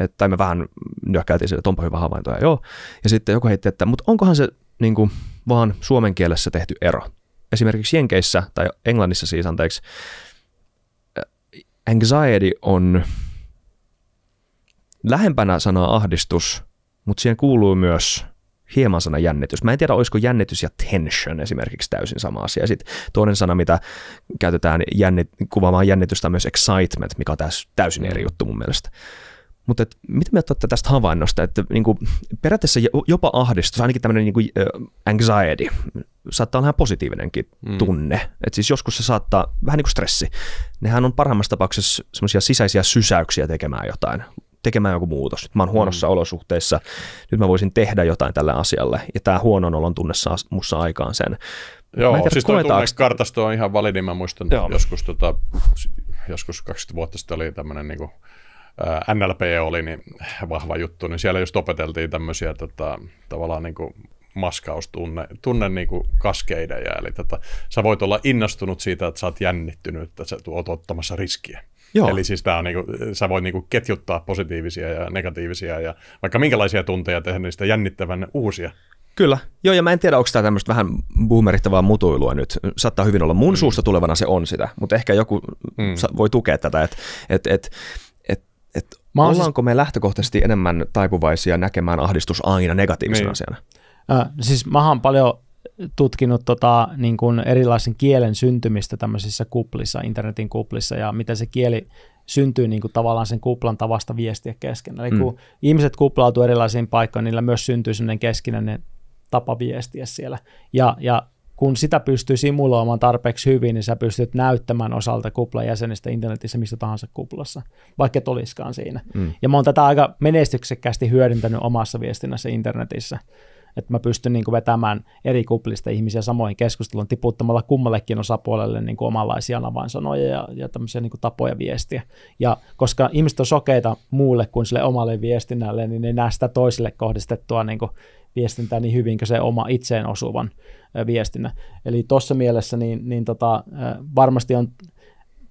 et, tai me vähän nyökkäiltiin sille, että onpa hyvä havainto ja joo. Ja sitten joku heitti, että mutta onkohan se niin kuin, vaan suomen kielessä tehty ero. Esimerkiksi Jenkeissä tai Englannissa siis, anteeksi, anxiety on lähempänä sanaa ahdistus, mutta siihen kuuluu myös hieman sana jännitys. Mä en tiedä, olisiko jännitys ja tension esimerkiksi täysin sama asia. Sitten toinen sana, mitä käytetään jännit, kuvaamaan jännitystä, on myös excitement, mikä on täysin eri mm. juttu mun mielestä. Mutta et, mitä me ottaa tästä havainnosta, että niin kuin, periaatteessa jopa ahdistus, ainakin tämmöinen niin kuin, anxiety, saattaa olla ihan positiivinenkin mm. tunne. Et siis joskus se saattaa, vähän niin kuin stressi, nehän on parhaimmassa tapauksessa semmoisia sisäisiä sysäyksiä tekemään jotain, tekemään joku muutos. Nyt mä oon mm. huonossa mm. olosuhteissa, nyt mä voisin tehdä jotain tälle asialle, ja tämä huonon olon tunne saa mussa aikaan sen. Joo, tiedä, siis tuo kartasto on ihan validi, mä muistan Joo. joskus, tota, joskus 20 vuotta sitten oli tämmöinen niin kuin NLP oli niin vahva juttu, niin siellä just opeteltiin tämmöisiä tota, tavallaan niin kuin maskaustunne tunne niin kuin kaskeideja. Eli tota, sä voit olla innostunut siitä, että sä oot jännittynyt, että sä oot ottamassa riskiä. Joo. Eli siis tää on niinku, sä voit niinku ketjuttaa positiivisia ja negatiivisia ja vaikka minkälaisia tunteja tehdä niistä jännittävän uusia. Kyllä. Joo, ja mä en tiedä, onko tämä tämmöistä vähän boomerittavaa mutuilua nyt. Saattaa hyvin olla mun mm. suusta tulevana se on sitä, mutta ehkä joku mm. voi tukea tätä, että et, et, Mä Ollaanko siis... me lähtökohtaisesti enemmän taipuvaisia näkemään ahdistus aina negatiivisena niin. asiana? Äh, siis mä oon paljon tutkinut tota, niin kuin erilaisen kielen syntymistä tämmöisissä kuplissa, internetin kuplissa ja miten se kieli syntyy niin kuin tavallaan sen kuplan tavasta viestiä kesken. Eli mm. kun ihmiset kuplautuu erilaisiin paikkoihin, niillä myös syntyy semmoinen keskinäinen tapa viestiä siellä. Ja, ja kun sitä pystyy simuloimaan tarpeeksi hyvin, niin sä pystyt näyttämään osalta kuplan jäsenistä internetissä missä tahansa kuplassa, vaikka et olisikaan siinä. Mm. Ja mä oon tätä aika menestyksekkäästi hyödyntänyt omassa viestinnässä internetissä että mä pystyn niin kuin vetämään eri kuplista ihmisiä samoihin keskusteluun tiputtamalla kummallekin osapuolelle niin kuin omanlaisia avainsanoja ja, ja tämmöisiä niin kuin tapoja viestiä. Ja koska ihmiset on sokeita muulle kuin sille omalle viestinnälle, niin ne näe sitä toisille kohdistettua niin kuin viestintää niin hyvin kuin se oma itseen osuvan viestinnä. Eli tuossa mielessä niin, niin tota, varmasti on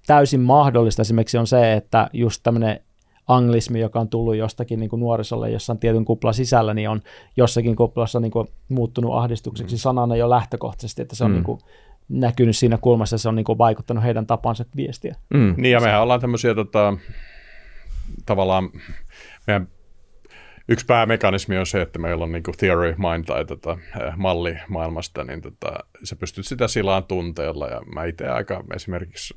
täysin mahdollista esimerkiksi on se, että just tämmöinen anglismi, joka on tullut jostakin niin kuin nuorisolle jossain tietyn kuplan sisällä, niin on jossakin kuplassa niin kuin muuttunut ahdistukseksi mm. sanana jo lähtökohtaisesti, että se on mm. niin kuin näkynyt siinä kulmassa, se on niin kuin vaikuttanut heidän tapansa viestiä. Mm. Niin ja mehän ollaan tämmöisiä tota, tavallaan meidän yksi päämekanismi on se, että meillä on niin kuin theory mind tai tota, eh, malli maailmasta, niin tota, sä pystyt sitä silaan tunteella. Ja mä itse aika esimerkiksi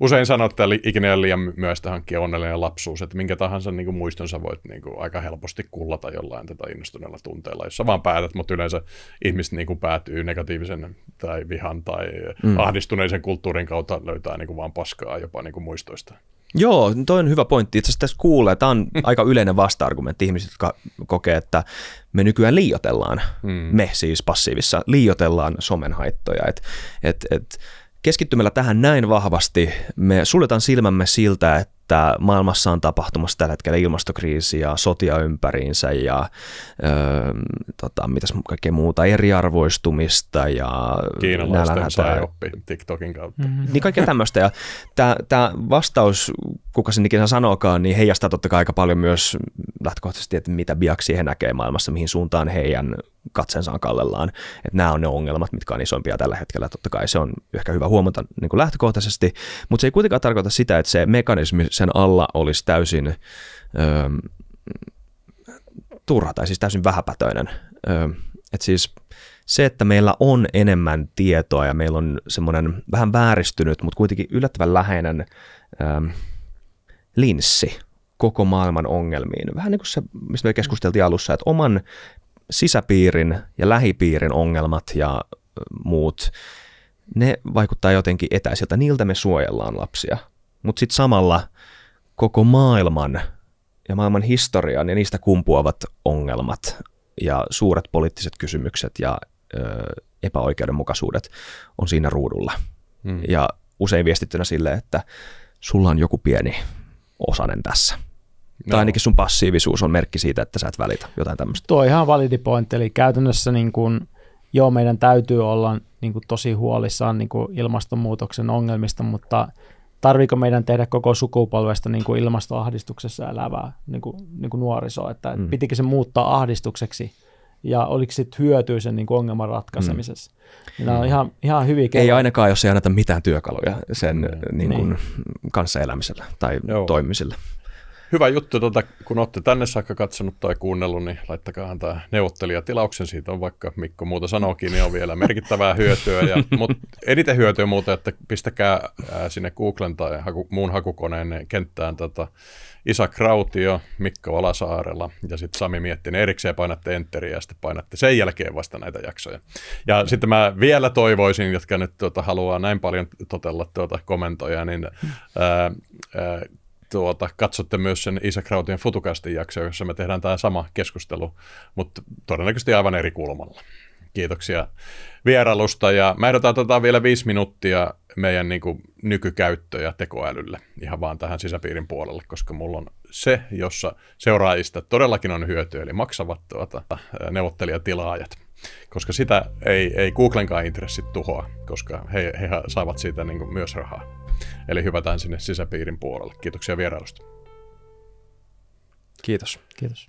usein sanon, että ikinä ei liian myöstä hankkia onnellinen lapsuus, että minkä tahansa niin kuin muiston sä voit niin kuin, aika helposti kullata jollain tätä innostuneella tunteella, jos sä vaan päätät, mutta yleensä ihmiset niin kuin, päätyy negatiivisen tai vihan tai mm. ahdistuneisen kulttuurin kautta löytää niin kuin, vaan paskaa jopa niin kuin, muistoista. Joo, toi on hyvä pointti. Itse asiassa tässä kuulee, tämä on aika yleinen vasta-argumentti ihmisille, jotka kokee, että me nykyään liiotellaan, mm. me siis passiivissa, liiotellaan somen haittoja. Et, et, et, keskittymällä tähän näin vahvasti me suljetaan silmämme siltä, että että maailmassa on tapahtumassa tällä hetkellä ilmastokriisi ja sotia ympäriinsä ja öö, tota, mitäs kaikkea muuta, eriarvoistumista ja kiinalaisten saioppi TikTokin kautta. Mm-hmm. Niin kaikkea tämmöistä. Ja tämä vastaus, kuka sen ikinä sanookaan, niin heijastaa totta kai aika paljon myös lähtökohtaisesti, että mitä biaksi he näkee maailmassa, mihin suuntaan heidän katsensa on kallellaan. Että nämä on ne ongelmat, mitkä on isompia tällä hetkellä. Totta kai se on ehkä hyvä huomata niin kuin lähtökohtaisesti, mutta se ei kuitenkaan tarkoita sitä, että se mekanismi sen alla olisi täysin ö, turha tai siis täysin vähäpätöinen. Ö, et siis se, että meillä on enemmän tietoa ja meillä on semmoinen vähän vääristynyt, mutta kuitenkin yllättävän läheinen ö, linssi koko maailman ongelmiin. Vähän niin kuin se, mistä me keskusteltiin alussa, että oman sisäpiirin ja lähipiirin ongelmat ja muut, ne vaikuttaa jotenkin etäisiltä. Niiltä me suojellaan lapsia mutta sitten samalla koko maailman ja maailman historian ja niistä kumpuavat ongelmat ja suuret poliittiset kysymykset ja ö, epäoikeudenmukaisuudet on siinä ruudulla. Mm. Ja usein viestittynä sille, että sulla on joku pieni osanen tässä. No. Tai ainakin sun passiivisuus on merkki siitä, että sä et välitä jotain tämmöistä. Tuo on ihan validi pointti, eli käytännössä niin kun, joo, meidän täytyy olla niin kun, tosi huolissaan niin ilmastonmuutoksen ongelmista, mutta tarviiko meidän tehdä koko sukupolvesta niin kuin ilmastoahdistuksessa elävää niin kuin, niin kuin nuorisoa, että mm. pitikö se muuttaa ahdistukseksi ja oliko sitten hyötyä sen niin kuin ongelman ratkaisemisessa. Mm. Nämä on ihan, ihan hyviä keinoja. Ei ainakaan, jos ei anneta mitään työkaluja sen mm. niin kuin, niin. elämisellä tai Joo. Hyvä juttu, tuota, kun olette tänne saakka katsonut tai kuunnellut, niin laittakaahan tämä neuvottelijatilauksen. Siitä on vaikka Mikko muuta sanookin, niin on vielä merkittävää hyötyä. Ja, mutta eniten hyötyä muuta, että pistäkää ää, sinne Googlen tai haku, muun hakukoneen kenttään tota, Isa Krautio, Mikko Alasaarella ja sitten Sami Miettinen erikseen painatte enteriä ja sitten painatte sen jälkeen vasta näitä jaksoja. Ja sitten mä vielä toivoisin, jotka nyt tuota, haluaa näin paljon totella tuota, komentoja, niin ää, ää, tuota, katsotte myös sen Isaac Rautien Futukastin jakso, jossa me tehdään tämä sama keskustelu, mutta todennäköisesti aivan eri kulmalla. Kiitoksia vierailusta ja me ehdotetaan vielä viisi minuuttia meidän niin kuin, nykykäyttöjä tekoälylle ihan vaan tähän sisäpiirin puolelle, koska mulla on se, jossa seuraajista todellakin on hyötyä, eli maksavat tuota, neuvottelijatilaajat koska sitä ei, ei Googlenkaan intressit tuhoa, koska he, he saavat siitä niin myös rahaa. Eli hypätään sinne sisäpiirin puolelle. Kiitoksia vierailusta. Kiitos. Kiitos.